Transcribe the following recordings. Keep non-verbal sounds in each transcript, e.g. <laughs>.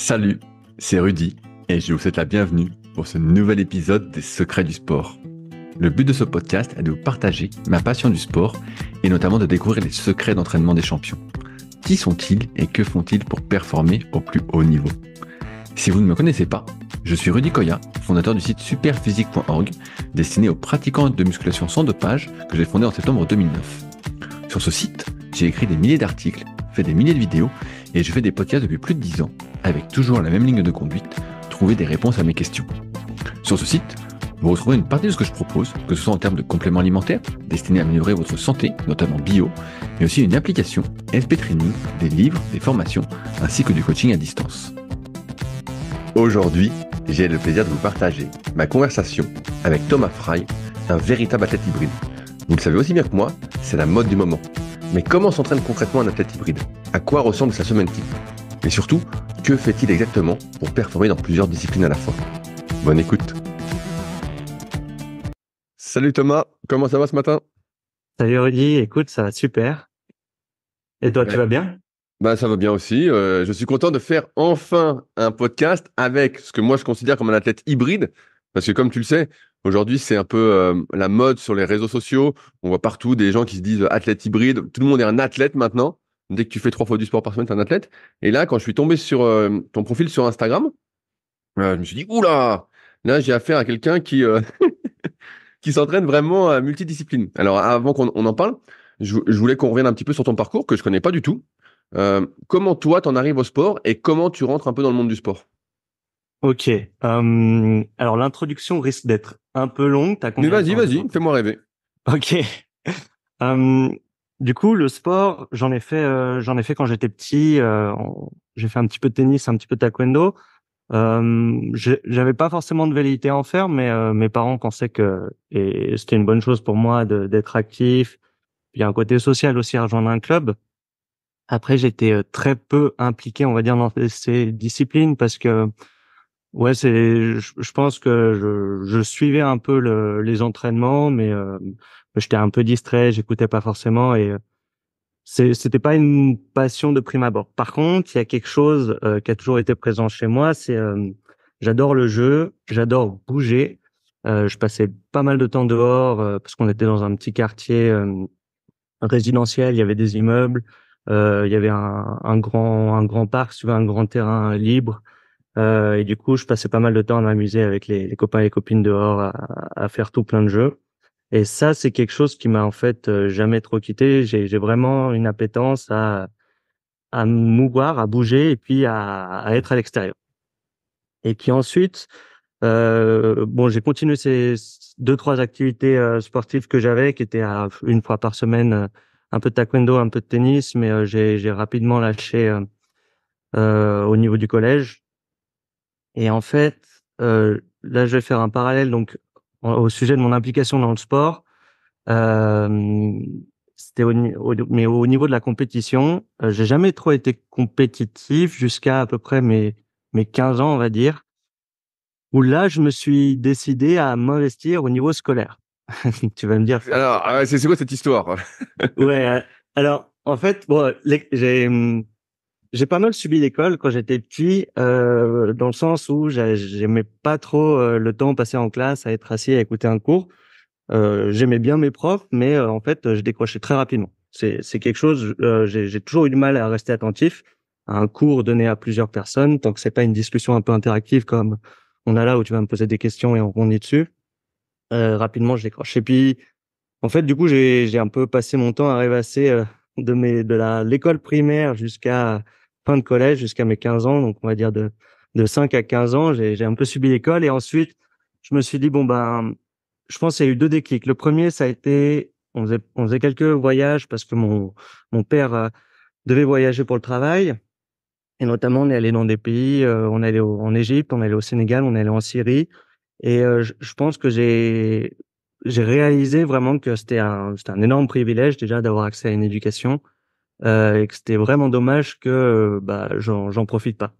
Salut, c'est Rudy et je vous souhaite la bienvenue pour ce nouvel épisode des Secrets du sport. Le but de ce podcast est de vous partager ma passion du sport et notamment de découvrir les secrets d'entraînement des champions. Qui sont-ils et que font-ils pour performer au plus haut niveau Si vous ne me connaissez pas, je suis Rudy Koya, fondateur du site superphysique.org, destiné aux pratiquants de musculation sans dopage que j'ai fondé en septembre 2009. Sur ce site, j'ai écrit des milliers d'articles, fait des milliers de vidéos et je fais des podcasts depuis plus de 10 ans, avec toujours la même ligne de conduite, trouver des réponses à mes questions. Sur ce site, vous retrouverez une partie de ce que je propose, que ce soit en termes de compléments alimentaires, destinés à améliorer votre santé, notamment bio, mais aussi une application, SP Training, des livres, des formations, ainsi que du coaching à distance. Aujourd'hui, j'ai le plaisir de vous partager ma conversation avec Thomas Fry, un véritable athlète hybride. Vous le savez aussi bien que moi, c'est la mode du moment. Mais comment s'entraîne concrètement un athlète hybride À quoi ressemble sa semaine type Et surtout, que fait-il exactement pour performer dans plusieurs disciplines à la fois Bonne écoute Salut Thomas, comment ça va ce matin Salut Rudy, écoute, ça va super. Et toi, tu vas bien Ben ça va bien aussi. Euh, je suis content de faire enfin un podcast avec ce que moi je considère comme un athlète hybride. Parce que comme tu le sais, Aujourd'hui, c'est un peu euh, la mode sur les réseaux sociaux. On voit partout des gens qui se disent euh, athlète hybride. Tout le monde est un athlète maintenant. Dès que tu fais trois fois du sport par semaine, tu es un athlète. Et là, quand je suis tombé sur euh, ton profil sur Instagram, je me suis dit, oula, là, j'ai affaire à quelqu'un qui, <laughs> qui s'entraîne vraiment à multidiscipline. Alors, avant qu'on en parle, je, je voulais qu'on revienne un petit peu sur ton parcours que je connais pas du tout. comment toi, t'en arrives au sport et comment tu rentres un peu dans le monde du sport Ok. Euh, alors l'introduction risque d'être un peu longue. Mais vas-y, vas-y, fais-moi rêver. Ok. <laughs> Euh, du coup, le sport, j'en ai fait, euh, j'en ai fait quand j'étais petit. j'ai fait un petit peu de tennis, un petit peu de taekwondo. j'avais pas forcément de velléité en faire, mais mes parents pensaient que et c'était une bonne chose pour moi d'être actif. Il y a un côté social aussi rejoindre un club. Après, j'étais très peu impliqué, on va dire, dans ces disciplines parce que Ouais, c'est. Je, pense que je, je suivais un peu les entraînements, euh, mais j'étais un peu distrait, j'écoutais pas forcément et euh, c'était pas une passion de prime abord. Par contre, il y a quelque chose euh, qui a toujours été présent chez moi, c'est euh, j'adore le jeu, j'adore bouger. je passais pas mal de temps dehors parce qu'on était dans un petit quartier résidentiel, il y avait des immeubles, il y avait un, un grand un grand parc, un grand terrain libre. Euh, et du coup, je passais pas mal de temps à m'amuser avec les, copains et les copines dehors à, faire tout plein de jeux. Et ça, c'est quelque chose qui m'a en fait euh, jamais trop quitté. J'ai vraiment une appétence à, à mouvoir, à bouger et puis à, être à l'extérieur. Et puis ensuite, euh, bon, j'ai continué ces deux trois activités sportives que j'avais, qui étaient une fois par semaine, un peu de taekwondo, un peu de tennis, mais j'ai rapidement lâché au niveau du collège. Et en fait, euh, là, je vais faire un parallèle donc au sujet de mon implication dans le sport. Euh, c'était au, mais au niveau de la compétition, je euh, j'ai jamais trop été compétitif jusqu'à à peu près mes mes 15 ans, on va dire, où là, je me suis décidé à m'investir au niveau scolaire. <laughs> tu vas me dire. Alors, ah c'est quoi cette histoire Ouais. Alors, en fait, bon, j'ai hum, j'ai pas mal subi l'école quand j'étais petit, euh, dans le sens où j'aimais pas trop euh, le temps passé en classe à être assis à écouter un cours. Euh, j'aimais bien mes profs, mais euh, en fait, je décrochais très rapidement. C'est, quelque chose, euh, j'ai toujours eu du mal à rester attentif à un cours donné à plusieurs personnes, tant que c'est pas une discussion un peu interactive comme on a là où tu vas me poser des questions et on est dessus. rapidement, je décroche. Et puis, en fait, du coup, j'ai, un peu passé mon temps à rêvasser de mes de la l'école primaire jusqu'à de collège jusqu'à mes 15 ans. Donc, on va dire de, de 5 à 15 ans, j'ai un peu subi l'école. Et ensuite, je me suis dit, bon, ben, je pense qu'il y a eu deux déclics. Le premier, ça a été, on faisait, on faisait quelques voyages parce que mon, père euh, devait voyager pour le travail. Et notamment, on est allé dans des pays, euh, on est allé en Égypte, on est allé au Sénégal, on est allé en Syrie. Et euh, je, pense que j'ai j'ai réalisé vraiment que c'était un, un énorme privilège déjà d'avoir accès à une éducation euh, et que c'était vraiment dommage que euh, bah, j'en profite pas.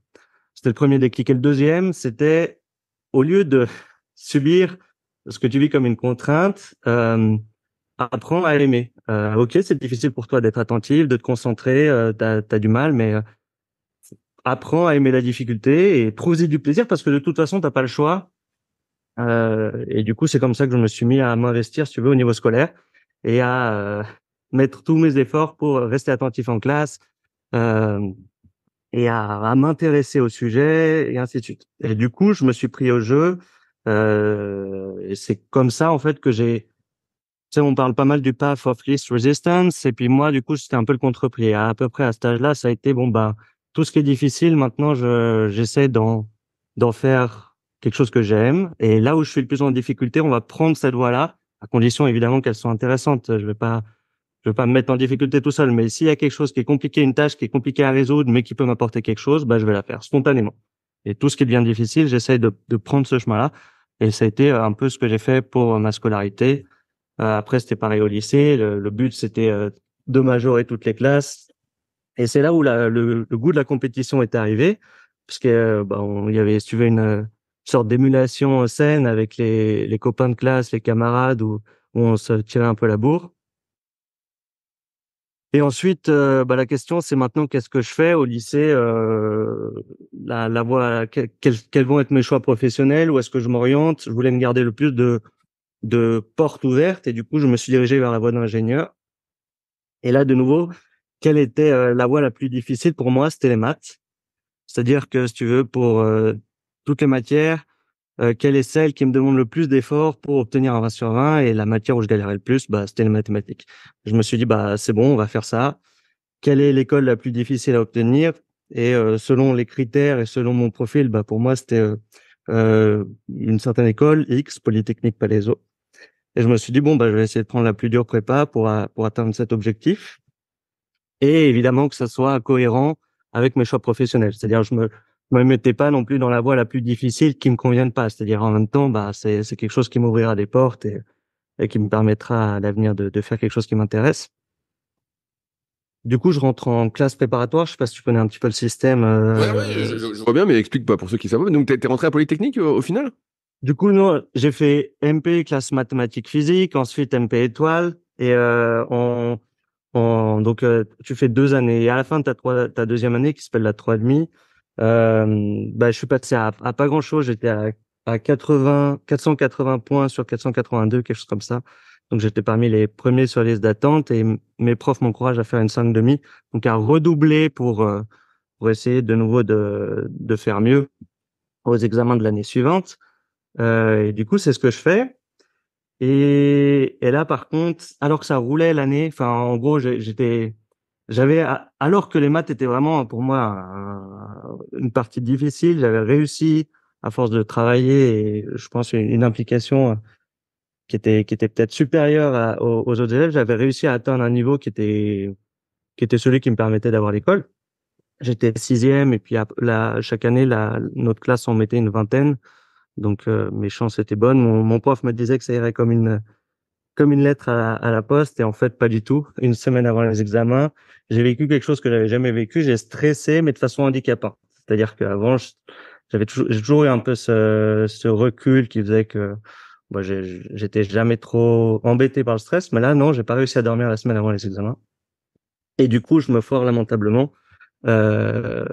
C'était le premier déclic. Et le deuxième, c'était au lieu de <laughs> subir ce que tu vis comme une contrainte, euh, apprends à aimer. Euh, ok, c'est difficile pour toi d'être attentif, de te concentrer, euh, tu as, du mal, mais euh, apprends à aimer la difficulté et trouve-y du plaisir parce que de toute façon, t'as pas le choix. et du coup, c'est comme ça que je me suis mis à m'investir, si tu veux, au niveau scolaire et à mettre tous mes efforts pour euh, rester attentif en classe euh, et à, m'intéresser au sujet et ainsi de suite. Et du coup, je me suis pris au jeu. Euh, et c'est comme ça en fait que j'ai. Tu sais, on parle pas mal du path of least resistance. Et puis moi, du coup, c'était un peu le contre-pied. À, peu près à cet âge-là, ça a été bon ben tout ce qui est difficile. Maintenant, je, j'essaie d'en d'en faire quelque chose que j'aime. Et là où je suis le plus en difficulté, on va prendre cette voie-là, à condition évidemment qu'elles soit intéressantes Je vais pas je veux pas me mettre en difficulté tout seul, mais s'il y a quelque chose qui est compliqué, une tâche qui est compliquée à résoudre, mais qui peut m'apporter quelque chose, bah, je vais la faire spontanément. Et tout ce qui devient difficile, j'essaye de, de, prendre ce chemin-là. Et ça a été euh, un peu ce que j'ai fait pour euh, ma scolarité. Euh, après, c'était pareil au lycée. Le, but, c'était de majorer toutes les classes. Et c'est là où le, goût de la compétition est arrivé, parce que bah, y avait, si tu veux, une sorte d'émulation saine avec les, les copains de classe, les camarades, où, où on se tirait un peu la bourre. Et ensuite, euh, bah, la question, c'est maintenant qu'est-ce que je fais au lycée euh, la, la voie, quels, vont être mes choix professionnels Où est-ce que je m'oriente Je voulais me garder le plus de, de portes ouvertes et du coup, je me suis dirigé vers la voie d'ingénieur. Et là, de nouveau, quelle était euh, la voie la plus difficile pour moi C'était les maths. C'est-à-dire que, si tu veux, pour toutes les matières, euh, quelle est celle qui me demande le plus d'efforts pour obtenir un 20 sur 20 et la matière où je galérais le plus, bah, c'était les mathématiques. Je me suis dit, bah, c'est bon, on va faire ça. Quelle est l'école la plus difficile à obtenir? Et euh, selon les critères et selon mon profil, bah, pour moi, c'était euh, une certaine école, X, Polytechnique Palaiso. Et je me suis dit, bon, bah, je vais essayer de prendre la plus dure prépa pour, pour atteindre cet objectif. Et évidemment que ça soit cohérent avec mes choix professionnels. C'est-à-dire, je me, me mettez pas non plus dans la voie la plus difficile qui me convienne pas. C'est-à-dire en même temps, bah, c'est, c'est quelque chose qui m'ouvrira des portes et, et qui me permettra à l'avenir de, de faire quelque chose qui m'intéresse. Du coup, je rentre en classe préparatoire. Je sais pas si tu connais un petit peu le système. Euh, ouais, ouais, je, vois bien, mais explique pas pour ceux qui savent Donc, tu t'es rentré à Polytechnique euh, au, final Du coup, non, j'ai fait MP classe mathématiques physique, ensuite MP étoile, et euh, on, donc euh, tu fais deux années. Et à la fin de ta, ta deuxième année, qui s'appelle la trois demi, euh, bah, je suis passé à, pas grand chose. J'étais à, 80, 480 points sur 482, quelque chose comme ça. Donc j'étais parmi les premiers sur la liste d'attente et mes profs m'encouragent à faire une 5 demi, donc à redoubler pour euh, pour essayer de nouveau de de faire mieux aux examens de l'année suivante. Euh, et du coup, c'est ce que je fais. Et, et là, par contre, alors que ça roulait l'année, enfin, en gros, j'étais j'avais, alors que les maths étaient vraiment pour moi euh, une partie difficile, j'avais réussi à force de travailler et je pense une implication euh, qui était qui était peut-être supérieure aux, autres élèves. J'avais réussi à atteindre un niveau qui était qui était celui qui me permettait d'avoir l'école. J'étais sixième et puis chaque année la, notre classe en mettait une vingtaine, donc euh, mes chances étaient bonnes. mon prof me disait que ça irait comme une comme une lettre à, la poste et en fait pas du tout. Une semaine avant les examens, j'ai vécu quelque chose que j'avais jamais vécu. J'ai stressé, mais de façon handicapante. C'est-à-dire qu'avant, j'avais toujours, j'ai toujours eu un peu ce, ce recul qui faisait que moi, bah, j'étais jamais trop embêté par le stress. Mais là, non, j'ai pas réussi à dormir la semaine avant les examens. Et du coup, je me foire lamentablement. Euh,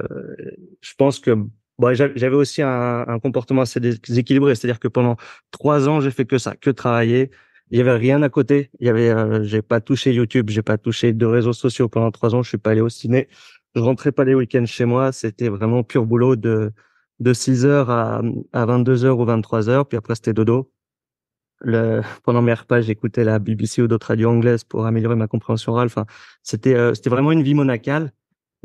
je pense que bah, j'avais aussi un, un, comportement assez déséquilibré, c'est-à-dire que pendant trois ans, j'ai fait que ça, que travailler il y avait rien à côté. Il y avait, euh, j'ai pas touché YouTube, j'ai pas touché de réseaux sociaux pendant trois ans. Je suis pas allé au ciné. Je rentrais pas les week-ends chez moi. C'était vraiment pur boulot de de 6 heures à, à 22 heures ou 23 heures. Puis après, c'était dodo. Le, pendant mes repas, j'écoutais la BBC ou d'autres radios anglaises pour améliorer ma compréhension orale. Enfin, c'était euh, c'était vraiment une vie monacale.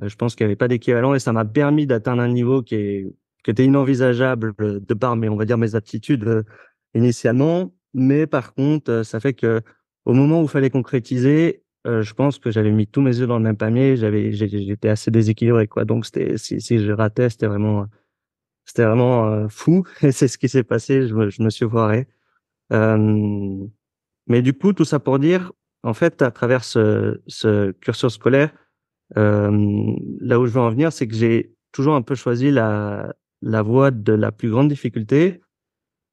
Euh, je pense qu'il n'y avait pas d'équivalent et ça m'a permis d'atteindre un niveau qui est qui était inenvisageable de par mes on va dire mes aptitudes initialement mais par contre, ça fait que au moment où il fallait concrétiser, je pense que j'avais mis tous mes yeux dans le même panier. J'avais, j'étais assez déséquilibré, quoi. Donc c'était, si, je ratais, c'était vraiment, c'était vraiment fou. <laughs> Et c'est ce qui s'est passé. Je me, suis foiré. mais du coup, tout ça pour dire, en fait, à travers ce, ce cursus scolaire, là où je veux en venir, c'est que j'ai toujours un peu choisi la, la voie de la plus grande difficulté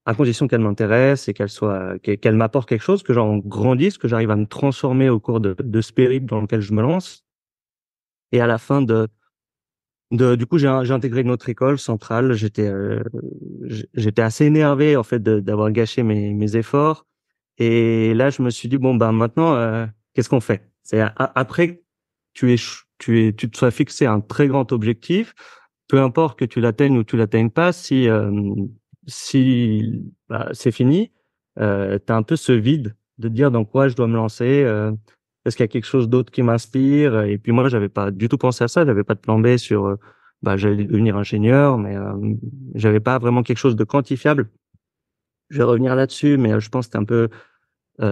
à condition qu'elle m'intéresse et qu'elle soit qu'elle m'apporte quelque chose, que j'en grandisse, que j'arrive à me transformer au cours de, de ce périple dans lequel je me lance. Et à la fin de, de du coup, j'ai intégré une autre école centrale. J'étais euh, j'étais assez énervé en fait d'avoir gâché mes, mes efforts. Et là, je me suis dit bon ben maintenant, euh, qu'est-ce qu'on fait C'est après tu es tu es tu te sois fixé un très grand objectif, peu importe que tu l'atteignes ou tu l'atteignes pas, si euh, si bah, c'est fini, euh, tu as un peu ce vide de dire dans quoi je dois me lancer. Euh, est-ce qu'il y a quelque chose d'autre qui m'inspire euh, Et puis moi, j'avais pas du tout pensé à ça. J'avais pas de plan B sur, euh, bah, j'allais devenir ingénieur, mais euh, j'avais pas vraiment quelque chose de quantifiable. Je vais revenir là-dessus, mais je pense que un peu.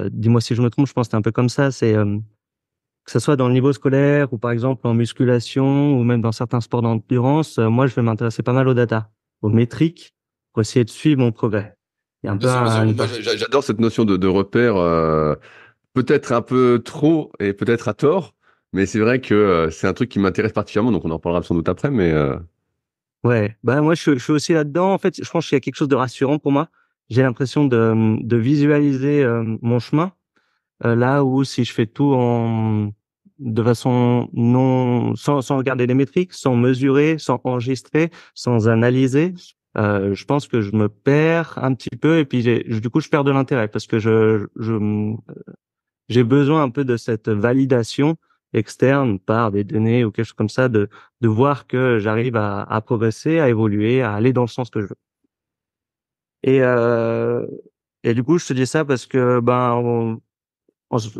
Dis-moi si je me trompe. Je pense que un peu comme ça. C'est que ce soit dans le niveau scolaire ou par exemple en musculation ou même dans certains sports d'endurance. moi, je vais m'intéresser pas mal aux data, aux métriques pour essayer de suivre mon progrès. J'adore cette notion de, repère, euh, peut-être un peu trop et peut-être à tort, mais c'est vrai que euh, c'est un truc qui m'intéresse particulièrement, donc on en reparlera sans doute après, mais. Euh. Ouais, bah moi je, suis aussi là-dedans. En fait, je pense qu'il y a quelque chose de rassurant pour moi. J'ai l'impression de, visualiser mon chemin, là où si je fais tout en de façon non sans, sans regarder les métriques, sans mesurer, sans enregistrer, sans analyser, euh, je pense que je me perds un petit peu et puis du coup je perds de l'intérêt parce que je euh, j'ai besoin un peu de cette validation externe par des données ou quelque chose comme ça de de voir que j'arrive à, à, progresser, à évoluer, à aller dans le sens que je veux. Et euh, et du coup je te dis ça parce que ben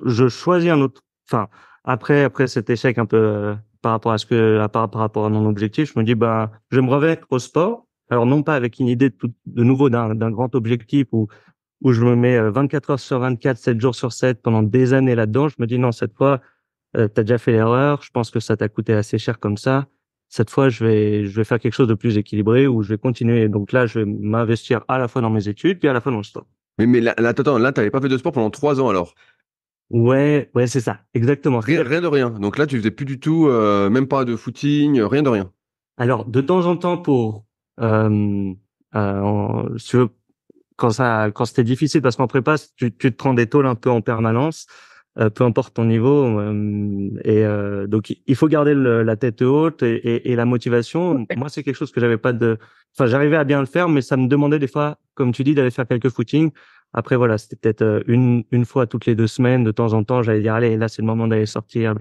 je choisis un autre enfin après après cet échec un peu euh, par rapport à ce que à, par, rapport à mon objectif, je me dis ben je me remettre au sport alors non pas avec une idée de, nouveau d'un grand objectif où où je me mets 24 euh, heures sur 24, 7 jours sur 7 pendant des années là-dedans, je me dis non cette fois euh, tu as déjà fait l'erreur, je pense que ça t'a coûté assez cher comme ça. Cette fois, je vais je vais faire quelque chose de plus équilibré où je vais continuer. Donc là, je vais m'investir à la fois dans mes études puis à la fois dans le sport. Mais mais là, là t'avais pas fait de sport pendant trois ans alors. Ouais, ouais, c'est ça, exactement. Rien, de rien. Donc là, tu faisais plus du tout, euh, même pas de footing, rien de rien. Alors, de temps en temps, pour euh, euh, quand ça, quand c'était difficile, parce qu'en prépa, tu, tu te prends des tôles un peu en permanence, euh, peu importe ton niveau. Euh, et euh, donc, il faut garder la tête haute et, et, et la motivation. Moi, c'est quelque chose que j'avais pas de. Enfin, j'arrivais à bien le faire, mais ça me demandait des fois, comme tu dis, d'aller faire quelques footings. Après, voilà, c'était peut-être une, une fois toutes les deux semaines, de temps en temps, j'allais dire, allez, là, c'est le moment d'aller sortir.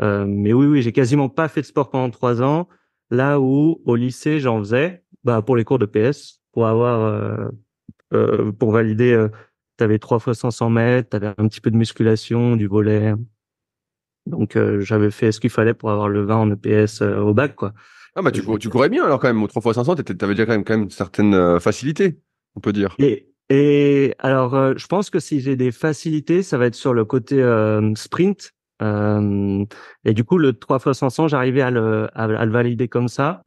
mais oui, oui, j'ai quasiment pas fait de sport pendant trois ans. Là où au lycée, j'en faisais bah, pour les cours de PS, pour avoir, euh, euh pour valider, euh, tu avais 3 fois 500 mètres, tu avais un petit peu de musculation, du volet. Donc euh, j'avais fait ce qu'il fallait pour avoir le 20 en EPS au bac. quoi. Ah bah tu, tu, courais bien alors quand même, 3 fois 500, tu avais déjà quand même, quand même une certaine facilité, on peut dire. Et, et alors, je pense que si j'ai des facilités, ça va être sur le côté sprint, et du coup, le 3 x 500, j'arrivais à le, à, le valider comme ça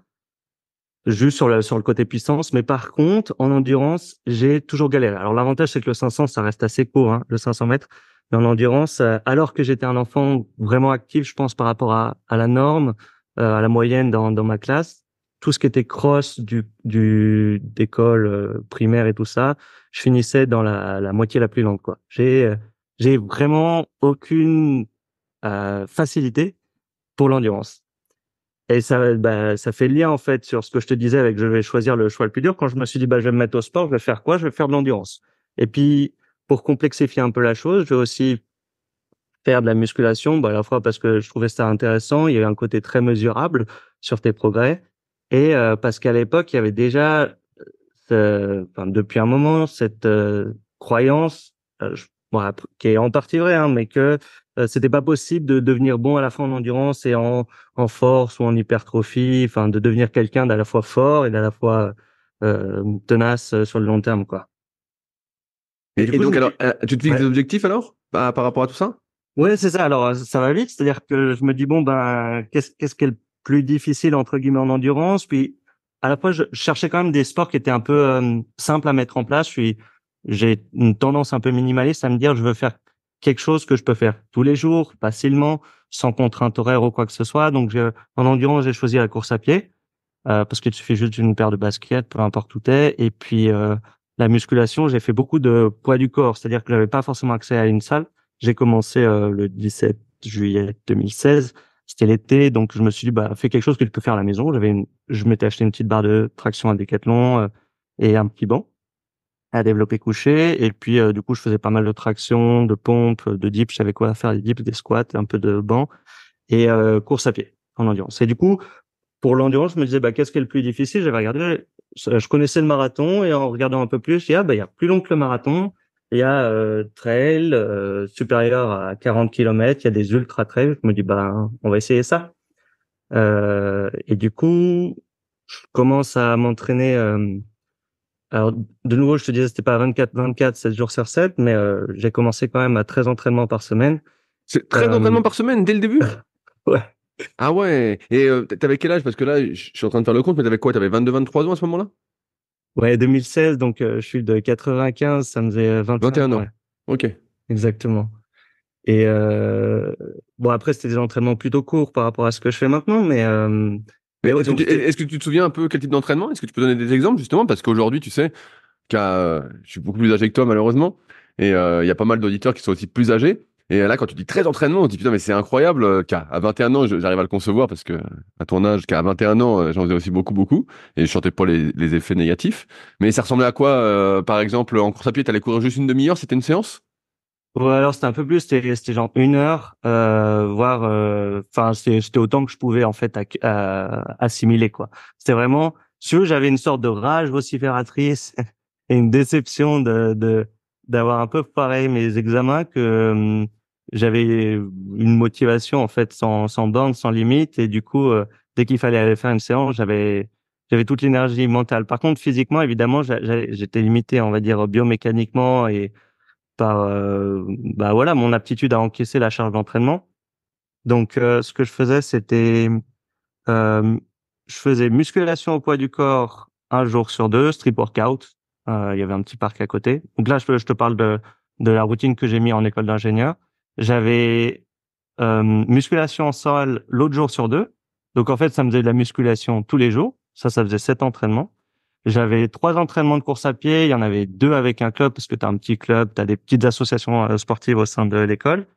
juste sur le, sur le côté puissance. Mais par contre, en endurance, j'ai toujours galéré. Alors l'avantage, c'est que le 500, ça reste assez court, hein, le 500 mètres. Mais en endurance, euh, alors que j'étais un enfant vraiment actif, je pense, par rapport à, à la norme, euh, à la moyenne dans, dans ma classe, tout ce qui était cross du du d'école euh, primaire et tout ça, je finissais dans la, la moitié la plus lente. quoi. J'ai j'ai vraiment aucune facilité pour l'endurance. Et ça, bah, ça fait lien en fait sur ce que je te disais avec je vais choisir le choix le plus dur. Quand je me suis dit bah je vais me mettre au sport, je vais faire quoi Je vais faire de l'endurance. Et puis pour complexifier un peu la chose, je vais aussi faire de la musculation, bah, à la fois parce que je trouvais ça intéressant, il y avait un côté très mesurable sur tes progrès, et euh, parce qu'à l'époque il y avait déjà, euh, enfin, depuis un moment, cette euh, croyance, qui est en partie vraie, hein, mais que euh, c'était pas possible de devenir bon à la fois en endurance et en, en force ou en hypertrophie, enfin de devenir quelqu'un d'à la fois fort et d'à la fois euh, tenace euh, sur le long terme, quoi. Et, donc, alors, tu te fixes des objectifs alors par rapport à tout ça Ouais, c'est ça. Alors, ça va vite, c'est-à-dire que je me dis bon, ben, qu'est-ce qu'est-ce qui est le plus difficile entre guillemets en endurance, puis à la fois je cherchais quand même des sports qui étaient un peu simples à mettre en place. Je suis j'ai une tendance un peu minimaliste à me dire je veux faire quelque chose que je peux faire tous les jours, facilement, sans contrainte horaire ou quoi que ce soit. Donc, en endurance, j'ai choisi la course à pied euh, parce qu'il suffit juste d'une paire de baskets, peu importe où es. Et puis, euh, la musculation, j'ai fait beaucoup de poids du corps, c'est-à-dire que j'avais pas forcément accès à une salle. J'ai commencé euh, le 17 juillet 2016. C'était l'été, donc je me suis dit, bah, fais quelque chose que tu peux faire à la maison. J'avais je m'étais acheté une petite barre de traction à décathlon euh, et un petit banc à développer couché. Et puis, euh, du coup, je faisais pas mal de traction, de pompes, de dips. Je savais quoi faire, des dips, des squats, un peu de banc et euh, course à pied en endurance. Et du coup, pour l'endurance, je me disais, bah, qu'est-ce qui est le plus difficile J'avais regardé, euh, je connaissais le marathon et en regardant un peu plus, il y a, bah, il y a plus long que le marathon. Il y a euh, trail euh, supérieur à 40 km, il y a des ultra trails, Je me dis, bah, on va essayer ça. et du coup, je commence à m'entraîner alors, de nouveau, je te disais, c'était pas 24, 24, 7 jours sur 7, mais euh, j'ai commencé quand même à 13 entraînements par semaine. C'est 13 euh, entraînements par semaine dès le début? <laughs> ouais. Ah ouais. Et euh, tu t'avais quel âge? Parce que là, je suis en train de faire le compte, mais t'avais quoi? T'avais 22, 23 ans à ce moment-là? Ouais, 2016, donc je suis de 95, ça me faisait 21, 21 ans. Ok. Exactement. Et bon, après, c'était des entraînements plutôt courts par rapport à ce que je fais maintenant, mais est-ce que, tu te souviens un peu quel type d'entraînement Est-ce que tu peux donner des exemples justement Parce qu'aujourd'hui, tu sais, euh, je suis beaucoup plus âgé que toi malheureusement, et euh, il y a pas mal d'auditeurs qui sont aussi plus âgés. Et là, quand tu dis très entraînement, on se dit putain, mais c'est incroyable. Euh, qu'à 21 ans, j'arrive à le concevoir parce que à ton âge, qu'à 21 ans, j'en faisais aussi beaucoup, beaucoup, et je chantais pas les, effets négatifs. Mais ça ressemblait à quoi, par exemple, en course à pied, t'allais courir juste une demi-heure, c'était une séance alors c'était un peu plus, c'était, c'était genre une heure, euh, voire, euh, enfin, c'était autant que je pouvais en fait euh, assimiler quoi. C'était vraiment, si j'avais une sorte de rage vocifératrice <laughs> et une déception de, de d'avoir un peu pareil mes examens que euh, j'avais une motivation en fait sans sans borne, sans limite et du coup, dès qu'il fallait aller faire une séance, j'avais j'avais toute l'énergie mentale. Par contre, physiquement, évidemment, j'étais limité, on va dire biomécaniquement et par euh, bah voilà mon aptitude à encaisser la charge d'entraînement. Donc euh, ce que je faisais c'était euh, je faisais musculation au poids du corps un jour sur deux, strip workout. Il y avait un petit parc à côté. Donc là je, je te parle de la routine que j'ai mis en école d'ingénieur. J'avais musculation en salle l'autre jour sur deux. Donc en fait ça me faisait de la musculation tous les jours. Ça ça faisait sept entraînements. J'avais trois entraînements de course à pied. Il y en avait deux avec un club parce que tu as un petit club, tu as des petites associations euh, sportives au sein de l'école.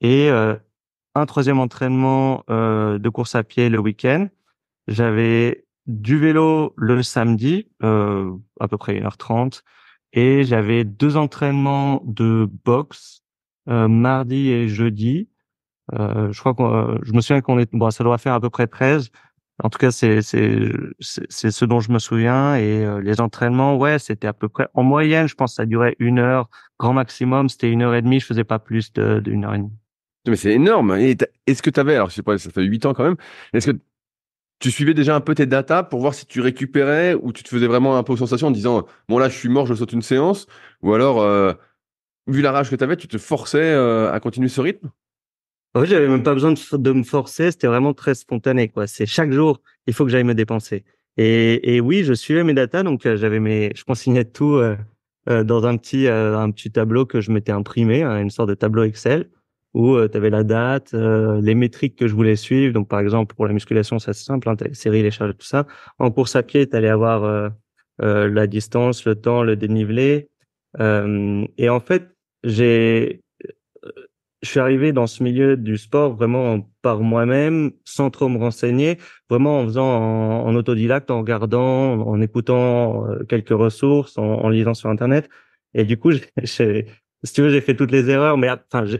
Et euh, un troisième entraînement euh, de course à pied le week-end. J'avais du vélo le samedi, à peu près 1h30. Et j'avais deux entraînements de boxe mardi et jeudi. je crois que je me souviens qu'on est bon, ça doit faire à peu près 13. En tout cas, c'est c'est ce dont je me souviens et euh, les entraînements, ouais, c'était à peu près en moyenne, je pense, que ça durait une heure, grand maximum, c'était une heure et demie. Je faisais pas plus d'une heure et demie. Mais c'est énorme. est-ce que tu avais, alors je sais pas, ça fait huit ans quand même. Est-ce que tu suivais déjà un peu tes datas pour voir si tu récupérais ou tu te faisais vraiment un peu aux sensations en disant bon là je suis mort, je saute une séance ou alors euh, vu la rage que tu avais, tu te forçais euh, à continuer ce rythme en fait, j'avais même pas besoin de, me forcer. C'était vraiment très spontané, quoi. C'est chaque jour, il faut que j'aille me dépenser. Et, oui, je suivais mes datas, donc euh, j'avais mes, je consignais tout euh, euh, dans un petit un petit tableau que je m'étais imprimé, hein, une sorte de tableau Excel où tu avais la date, les métriques que je voulais suivre. Donc par exemple pour la musculation, c'est simple, hein, les séries, les charges, tout ça. En course à pied, tu allais avoir la distance, le temps, le dénivelé. et en fait, j'ai je suis arrivé dans ce milieu du sport vraiment par moi-même, sans trop me renseigner, vraiment en faisant en, autodidacte, en regardant, en, écoutant euh, quelques ressources, en, lisant sur Internet. Et du coup, <laughs> j'ai, si tu veux, j'ai fait toutes les erreurs, mais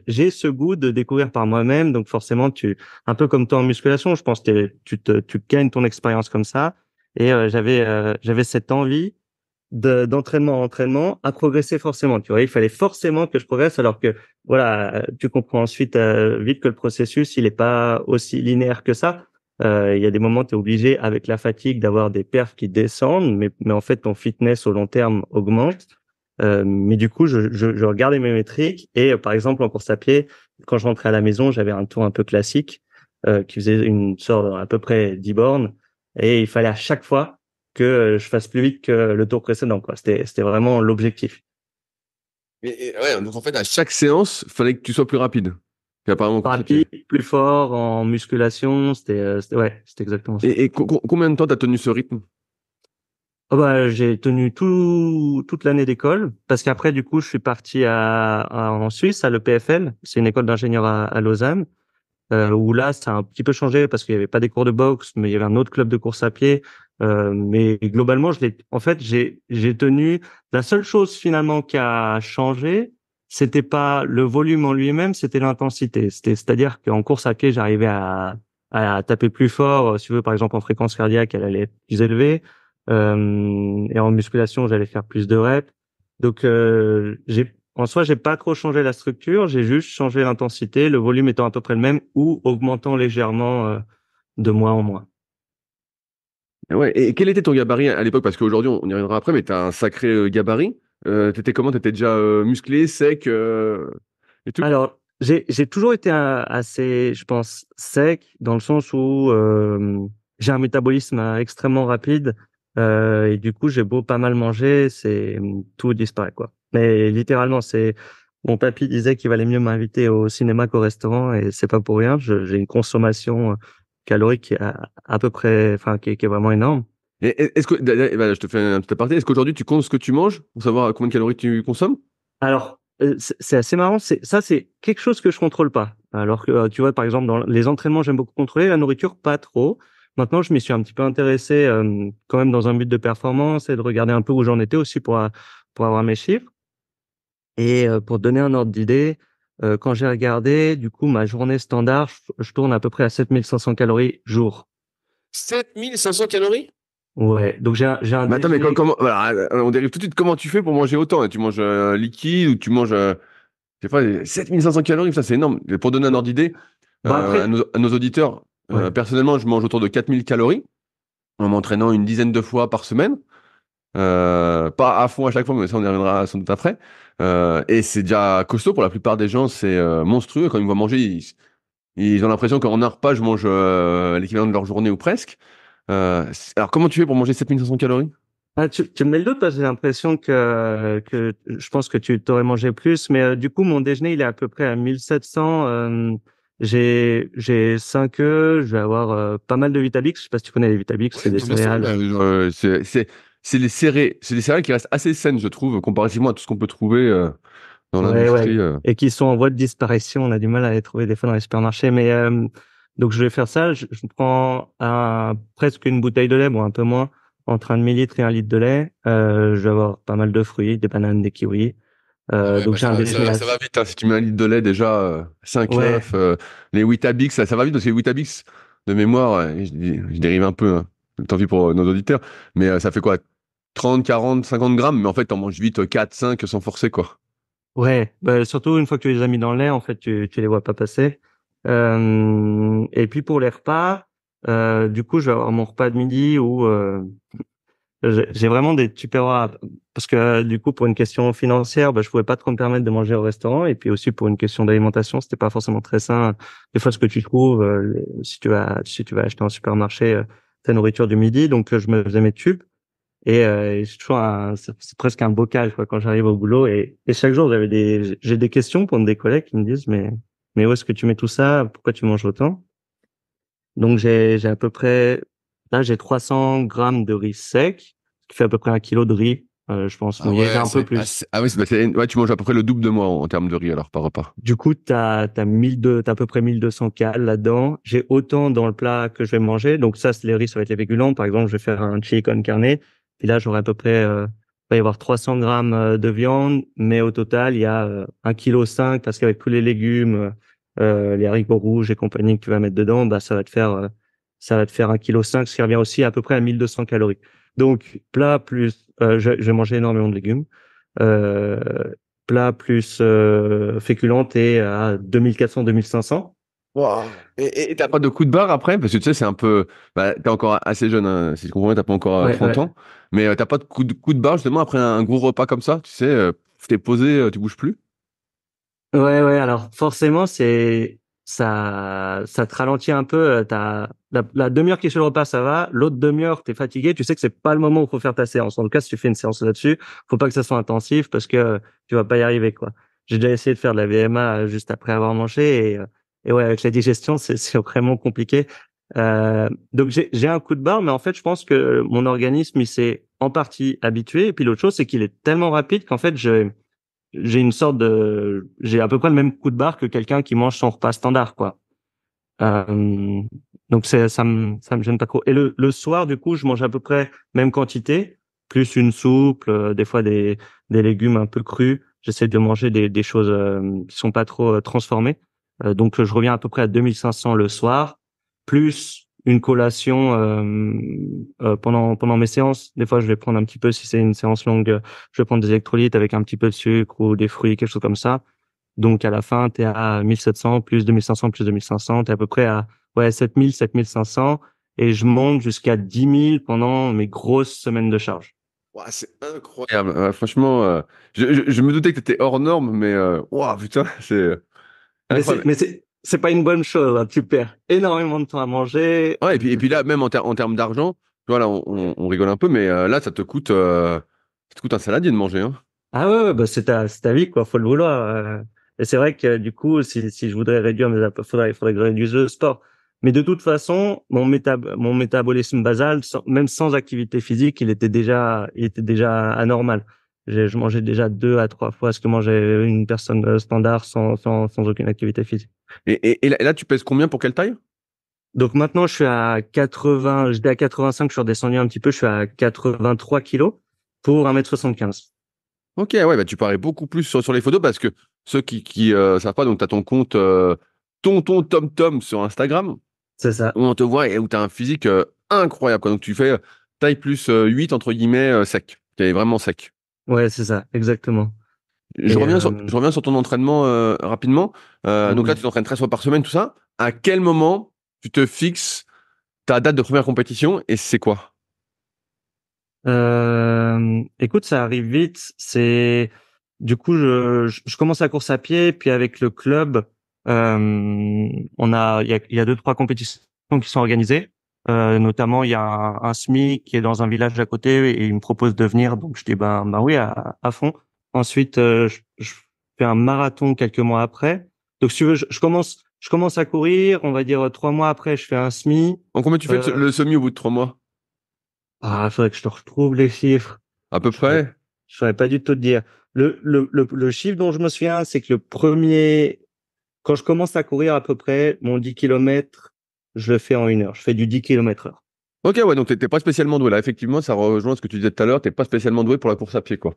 j'ai ce goût de découvrir par moi-même. Donc forcément, tu, un peu comme toi en musculation, je pense que tu tu gagnes ton expérience comme ça. Et euh, j'avais, euh, j'avais cette envie d'entraînement en entraînement à progresser forcément. Tu vois, il fallait forcément que je progresse, alors que voilà, euh, tu comprends ensuite euh, vite que le processus il est pas aussi linéaire que ça. Euh, il y a des moments tu es obligé avec la fatigue d'avoir des perfs qui descendent, mais, mais en fait ton fitness au long terme augmente. mais du coup, je, je, je, regardais mes métriques et par exemple en course à pied, quand je rentrais à la maison, j'avais un tour un peu classique qui faisait une sorte à peu près 10 bornes et il fallait à chaque fois que euh, je fasse plus vite que le tour précédent. Quoi. C'était, vraiment l'objectif. ouais, donc en fait, à chaque séance, fallait que tu sois plus rapide. apparemment, plus rapide, plus fort en musculation, c'était, euh, ouais, c'était exactement ça. Et, combien de temps tu as tenu ce rythme ah bah, j'ai tenu tout, toute l'année d'école parce qu'après du coup, je suis parti à, en Suisse à l'EPFL, c'est une école d'ingénieurs à Lausanne euh, où là, ça a un petit peu changé parce qu'il n'y avait pas des cours de boxe, mais il y avait un autre club de course à pied. Euh, mais globalement, je l'ai, en fait, j'ai, j'ai tenu. La seule chose finalement qui a changé, c'était pas le volume en lui-même, c'était l'intensité. C'était, c'est-à-dire qu'en course à pied, j'arrivais à, à taper plus fort. Euh, si vous voulez, par exemple, en fréquence cardiaque, elle allait être plus élevée. Euh, et en musculation, j'allais faire plus de reps. Donc, j'ai en soi, j'ai pas trop changé la structure, j'ai juste changé l'intensité, le volume étant à peu près le même ou augmentant légèrement euh, de mois en mois. Ah ouais. Et quel était ton gabarit à l'époque Parce qu'aujourd'hui, on y reviendra après, mais tu as un sacré euh, gabarit. Euh, étais comment Tu étais déjà euh, musclé, sec Alors, j'ai toujours été assez, je pense, sec, dans le sens où j'ai un métabolisme hein, extrêmement rapide. et du coup, j'ai beau pas mal manger, c'est tout disparaît quoi. Mais littéralement, c'est mon papy disait qu'il valait mieux m'inviter au cinéma qu'au restaurant et c'est pas pour rien. J'ai une consommation euh, calorique à, à peu près, enfin, qui, est vraiment énorme. Est-ce que, bah, je te fais un petit aparté, est-ce qu'aujourd'hui tu comptes ce que tu manges pour savoir combien de calories tu consommes Alors, euh, c'est assez marrant, ça c'est quelque chose que je contrôle pas. Alors que euh, tu vois, par exemple, dans les entraînements, j'aime beaucoup contrôler, la nourriture, pas trop. Maintenant, je m'y suis un petit peu intéressé quand même dans un but de performance et de regarder un peu où j'en étais aussi pour, pour avoir mes chiffres. Et euh, pour donner un ordre d'idée, euh, quand j'ai regardé, du coup, ma journée standard, je tourne à peu près à 7500 calories jour. 7500 calories Ouais, donc j'ai un. mais attends, mais comment, euh, on dérive tout de suite. Comment tu fais pour manger autant Tu manges liquide ou tu manges, pas, 7500 calories Ça, c'est énorme. pour donner un ordre d'idée bah, à, nos, auditeurs, personnellement, je mange autour de 4000 calories en m'entraînant une dizaine de fois par semaine. Euh, pas à fond à chaque fois, mais ça on y reviendra sans doute après. Euh, et c'est déjà costaud pour la plupart des gens, c'est euh, monstrueux quand ils me voient manger. Ils, ont l'impression qu'en un repas, je mange l'équivalent de leur journée ou presque. alors comment tu fais pour manger 7500 calories ah, tu, me mets le doute parce que j'ai l'impression que, que je pense que tu t'aurais mangé plus, mais du coup mon déjeuner il est à peu près à 1700 j'ai j'ai 5 œufs, je vais avoir pas mal de Vitabix. Je sais pas si tu connais les Vitabix, c'est des céréales. c'est c'est les céréales, c'est des céréales qui restent assez saines, je trouve, comparativement à tout ce qu'on peut trouver euh, dans l'industrie. Euh. Et qui sont en voie de disparition. On a du mal à les trouver des fois dans les supermarchés. Mais euh, donc je vais faire ça. Je, prends presque une bouteille de lait, bon un peu moins, entre un demi litre et un litre de lait. je vais avoir pas mal de fruits, des bananes, des kiwis. donc bah ça, un ça, va, vite hein, si tu mets un litre de lait déjà 5 les 8 ça, ça, va vite parce que les Witabix de mémoire je, dérive un peu hein. tant pis pour nos auditeurs mais ça fait quoi 30, 40, 50 grammes, mais en fait, t'en manges vite 4, euh, 5 sans forcer, quoi. Ouais, bah, surtout une fois que tu les as mis dans l'air, en fait, tu, tu les vois pas passer. Euh, et puis pour les repas, euh, du coup, je vais avoir mon repas de midi où euh, j'ai vraiment des tupperwares parce que du coup, pour une question financière, bah, je pouvais pas trop me permettre de manger au restaurant, et puis aussi pour une question d'alimentation, c'était pas forcément très sain. Des fois, ce que tu trouves, euh, si tu vas si tu vas acheter en supermarché, euh, ta nourriture du midi, donc je me faisais mes tubes. Et, euh, je c'est presque un bocal quoi, quand j'arrive au boulot. Et, et chaque jour, j'avais des, j'ai des questions pour des collègues qui me disent mais mais où est-ce que tu mets tout ça Pourquoi tu manges autant Donc j'ai j'ai à peu près là j'ai 300 grammes de riz sec, ce qui fait à peu près un kilo de riz. Euh, je pense, ah un peu plus. Ah, ah oui, bah, ouais, tu manges à peu près le double de moi en, termes de riz alors par repas. Du coup, t'as t'as t'as à peu près 1200 cales là-dedans. J'ai autant dans le plat que je vais manger. Donc ça, c'est les riz, ça va être les Par exemple, je vais faire un chicken con et là, j'aurais à peu près, euh, il va y avoir 300 grammes euh, de viande, mais au total, il y a euh, un kilo cinq parce qu'avec tous les légumes, euh, les haricots rouges et compagnie que tu vas mettre dedans, bah, ça va te faire, ça va te faire 1,5 kg, ce qui revient aussi à peu près à 1200 calories. Donc, plat plus, je, je, vais manger énormément de légumes, plat plus féculente est à 2400-2500. Et t'as pas de coup de barre après Parce que tu sais, c'est un peu. Bah, t'es encore assez jeune, hein, si je comprends bien, t'as pas encore 30 euh, ans. Mais euh, t'as pas de coup, de barre justement après un gros repas comme ça Tu sais, euh, t'es posé, tu bouges plus Ouais, ouais. Alors forcément, c'est ça, ça te ralentit un peu. T'as la, la demi-heure qui est sur le repas, ça va. L'autre demi-heure, t'es fatigué. Tu sais que c'est pas le moment où faut faire ta séance. En tout cas, si tu fais une séance là-dessus, faut pas que ça soit intensif parce que tu vas pas y arriver, quoi. J'ai déjà essayé de faire de la VMA juste après avoir mangé et et ouais, avec la digestion, c'est vraiment compliqué. Euh, donc j'ai un coup de barre, mais en fait, je pense que mon organisme il s'est en partie habitué. Et puis l'autre chose, c'est qu'il est tellement rapide qu'en fait, j'ai j'ai une sorte de j'ai à peu près le même coup de barre que quelqu'un qui mange son repas standard, quoi. Euh, donc c'est ça me ça me gêne pas trop. Et le, le soir, du coup, je mange à peu près même quantité, plus une soupe, euh, des fois des des légumes un peu crus. J'essaie de manger des des choses euh, qui sont pas trop euh, transformées. Euh, donc je reviens à peu près à 2500 le soir, plus une collation euh, euh, pendant pendant mes séances. Des fois, je vais prendre un petit peu, si c'est une séance longue, euh, je vais prendre des électrolytes avec un petit peu de sucre ou des fruits, quelque chose comme ça. Donc à la fin, tu es à 1700, plus 2500, plus 2500, tu es à peu près à ouais, 7000, 7500. Et je monte jusqu'à 10 000 pendant mes grosses semaines de charge. c'est incroyable. franchement, je, je, me doutais que tu étais hors norme, mais euh, putain, c'est mais c'est c'est pas une bonne chose. Hein. Tu perds énormément de temps à manger. Ouais, et puis, et puis là, même en, en termes d'argent, voilà, on, on, rigole un peu, mais euh, là, ça te coûte, euh, ça te coûte un saladier de manger. Hein. Ah ouais, bah c'est ta, ta vie, quoi. Faut le vouloir. Euh. Et c'est vrai que du coup, si, si je voudrais réduire mes, faudrait, faudrait réduire le sport. Mais de toute façon, mon, métab mon métabolisme basal, même sans activité physique, il était déjà, il était déjà anormal je mangeais déjà deux à trois fois ce que mangeait une personne euh, standard sans, sans, sans aucune activité physique. Et, et, là, tu pèses combien pour quelle taille Donc maintenant, je suis à 80, j'étais à 85, je suis redescendu un petit peu, je suis à 83 kilos pour 1m75. Ok, ouais, bah tu parais beaucoup plus sur, sur les photos parce que ceux qui ne euh, savent pas, donc tu as ton compte euh, Tonton Tom Tom sur Instagram. C'est ça. Où on te voit et où tu as un physique euh, incroyable. Donc tu fais taille plus 8 entre guillemets sec. Tu es vraiment sec. Ouais, c'est ça, exactement. Je reviens, sur, euh, je reviens sur ton entraînement euh, rapidement. Euh, donc là, tu t'entraînes 13 fois par semaine, tout ça. À quel moment tu te fixes ta date de première compétition et c'est quoi Écoute, ça arrive vite. C'est du coup, je, commence la course à pied, puis avec le club, on a il y a, y a, deux trois compétitions qui sont organisées. Euh, notamment, il y a un, un, SMI qui est dans un village d'à côté et il me propose de venir. Donc, je dis ben, ben oui, à, à fond. Ensuite, euh, je, fais un marathon quelques mois après. Donc, si tu veux, je, commence, je commence à courir. On va dire euh, trois mois après, je fais un SMI. En combien tu fais le SMI au bout de trois mois Ah, faudrait que je te retrouve les chiffres. À peu près. Je, saurais pas du tout te dire. Le, le, le, le chiffre dont je me souviens, c'est que le premier, quand je commence à courir à peu près mon 10 km, je le fais en une heure. Je fais du 10 km heure. Ok, ouais, donc t'es pas spécialement doué. Là, effectivement, ça rejoint ce que tu disais tout à l'heure. Tu T'es pas spécialement doué pour la course à pied, quoi.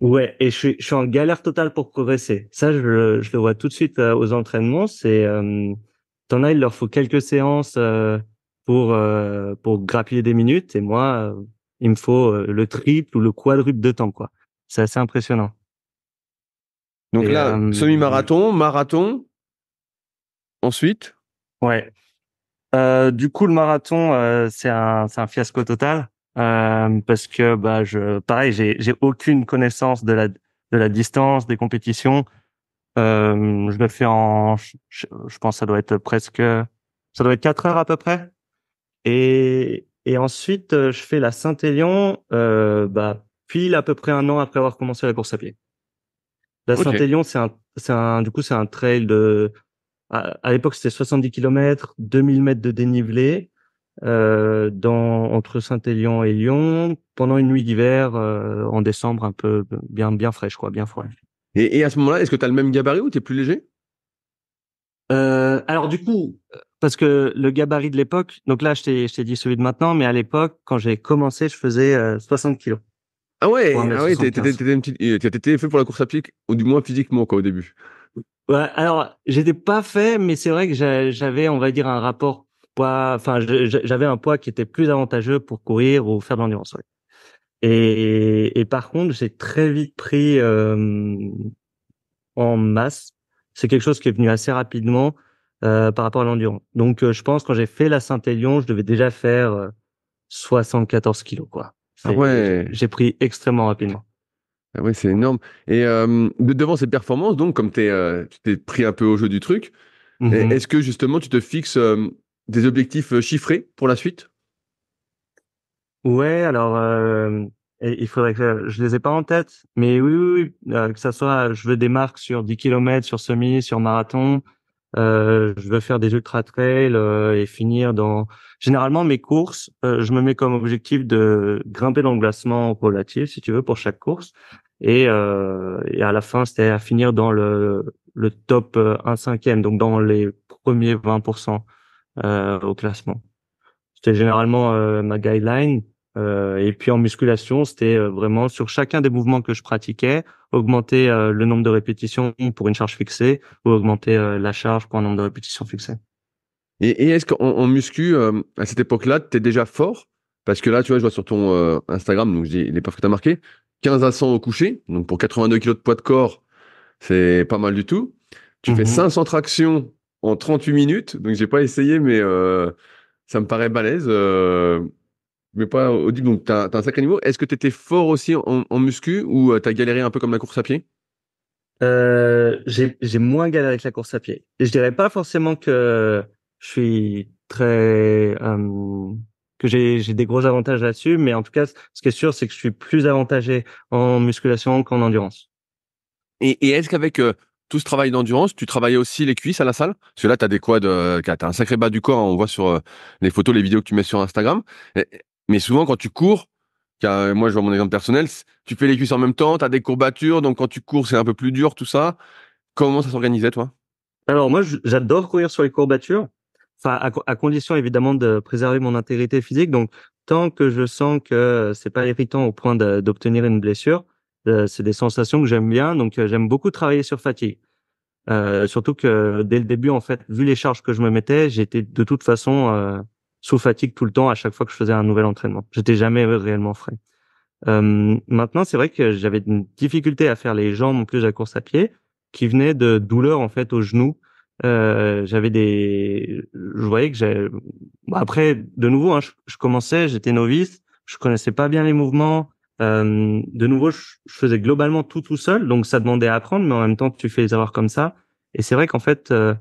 Ouais, et je suis, en galère totale pour progresser. Ça, je, le vois tout de suite euh, aux entraînements. C'est, tu euh, t'en as, il leur faut quelques séances euh, pour pour grappiller des minutes, et moi, il me faut le triple ou le quadruple de temps, quoi. C'est assez impressionnant. Donc là, semi-marathon, marathon, ensuite. Ouais, euh, du coup, le marathon, euh, c'est un, un, fiasco total euh, parce que, bah, je, pareil, j'ai aucune connaissance de la, de la distance, des compétitions. je me fais en, je, pense, ça doit être presque, ça doit être quatre heures à peu près. Et, et ensuite, je fais la Saint-Élion, bah, pile à peu près un an après avoir commencé la course à pied. La Saint-Élion, c'est un, c'est un, du coup, c'est un trail de à, l'époque, c'était 70 km, 2000 mètres de dénivelé euh, dans, entre Saint-Élion et Lyon pendant une nuit d'hiver euh, en décembre, un peu bien, bien je crois bien froid. Et, à ce moment-là, est-ce que tu as le même gabarit ou tu es plus léger euh, Alors du coup, parce que le gabarit de l'époque, donc là, je t'ai dit celui de maintenant, mais à l'époque, quand j'ai commencé, je faisais 60 kg Ah ouais, ah ouais, t'étais fait pour la course à pied, ou du moins physiquement au début. Ouais, alors j'étais pas fait, mais c'est vrai que j'avais, on va dire, un rapport poids. Enfin, j'avais un poids qui était plus avantageux pour courir ou faire de l'endurance. Et, par contre, j'ai très vite pris euh, en masse. C'est quelque chose qui est venu assez rapidement euh, par rapport à l'endurance. Donc, euh, je pense quand j'ai fait la Saint-Élion, je devais déjà faire 74 kilos, quoi. Ah ouais. J'ai pris extrêmement rapidement. Ah oui, c'est énorme. Et devant ces performances, donc, comme tu t'es pris un peu au jeu du truc, mmh est-ce que justement tu te fixes des objectifs chiffrés pour la suite Ouais, alors il faudrait que je les ai pas en tête, mais oui, oui, que ça soit, je veux des marques sur 10 km, sur semi, sur marathon. je veux faire des ultra trails et finir dans. Généralement, mes courses, je me mets comme objectif de grimper dans le glacement relatif, si tu veux, pour chaque course. Et, euh, et à la fin, c'était à finir dans le, le top 1 euh, cinquième, donc dans les premiers 20% euh, au classement. C'était généralement euh, ma guideline. Euh, et puis en musculation, c'était vraiment sur chacun des mouvements que je pratiquais, augmenter le nombre de répétitions pour une charge fixée ou augmenter la charge pour un nombre de répétitions fixées. Et, et est-ce qu'en muscu, à cette époque-là, tu es déjà fort Parce que là, tu vois, je vois sur ton Instagram, donc je dis, pas perfs que tu 15 à 100 au coucher. Donc, pour 82 kg de poids de corps, c'est pas mal du tout. Tu fais 500 mhm. tractions en 38 minutes. Donc, j'ai pas essayé, mais euh, ça me paraît balèze. Euh, mais pas audible. Donc, tu as, un sacré niveau. Est-ce que tu étais fort aussi en, muscu ou euh, tu as galéré un peu comme la course à pied J'ai moins galéré que la course à pied. Et je dirais pas forcément que je suis très que j'ai des gros avantages là-dessus. Mais en tout cas, ce qui est sûr, c'est que je suis plus avantagé en musculation qu'en endurance. Et, est-ce qu'avec euh, tout ce travail d'endurance, tu travaillais aussi les cuisses à la salle Parce que là, tu as des quads, euh, as un sacré bas du corps, hein, on voit sur euh, les photos, les vidéos que tu mets sur Instagram. Mais souvent, quand tu cours, moi, je vois mon exemple personnel, tu fais les cuisses en même temps, tu as des courbatures, donc quand tu cours, c'est un peu plus dur, tout ça. Comment ça s'organisait, toi Alors, moi, j'adore courir sur les courbatures à, condition évidemment de préserver mon intégrité physique. Donc tant que je sens que c'est pas irritant au point d'obtenir une blessure, euh, c'est des sensations que j'aime bien. Donc euh, j'aime beaucoup travailler sur fatigue. Euh, surtout que dès le début en fait, vu les charges que je me mettais, j'étais de toute façon sous fatigue tout le temps à chaque fois que je faisais un nouvel entraînement. J'étais jamais réellement frais. maintenant, c'est vrai que j'avais une difficulté à faire les jambes en plus à course à pied, qui venait de douleurs en fait aux genoux, euh, j'avais des, je voyais que j'ai. après, de nouveau, hein, je, commençais, j'étais novice, je connaissais pas bien les mouvements. Euh, de nouveau, je, faisais globalement tout tout seul, donc ça demandait à apprendre, mais en même temps, tu fais les erreurs comme ça. Et c'est vrai qu'en fait, euh,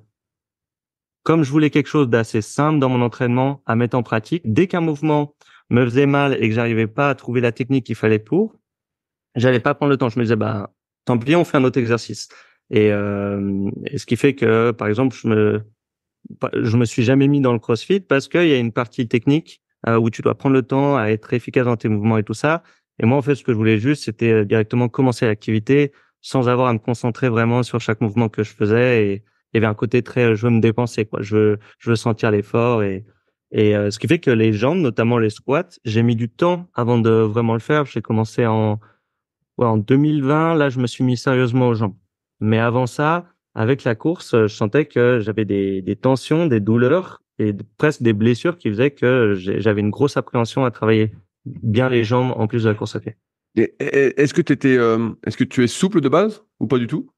comme je voulais quelque chose d'assez simple dans mon entraînement à mettre en pratique, dès qu'un mouvement me faisait mal et que j'arrivais pas à trouver la technique qu'il fallait pour, j'allais pas prendre le temps. Je me disais, bah, tant pis, on fait un autre exercice. Et, euh, ce qui fait que, par exemple, je me je me suis jamais mis dans le CrossFit parce qu'il y a une partie technique euh, où tu dois prendre le temps à être efficace dans tes mouvements et tout ça. Et moi, en fait, ce que je voulais juste, c'était euh, directement commencer l'activité sans avoir à me concentrer vraiment sur chaque mouvement que je faisais. Et il y avait un côté très, euh, je veux me dépenser, quoi. Je veux, je veux sentir l'effort et et ce qui fait que les jambes, notamment les squats, j'ai mis du temps avant de vraiment le faire. J'ai commencé en ouais, en 2020. Là, je me suis mis sérieusement aux jambes. Mais avant ça, avec la course, je sentais que j'avais des, tensions, des douleurs et presque des blessures qui faisaient que j'avais une grosse appréhension à travailler bien les jambes en plus de la course à pied. Est-ce que, euh, est que tu es souple de base ou pas du tout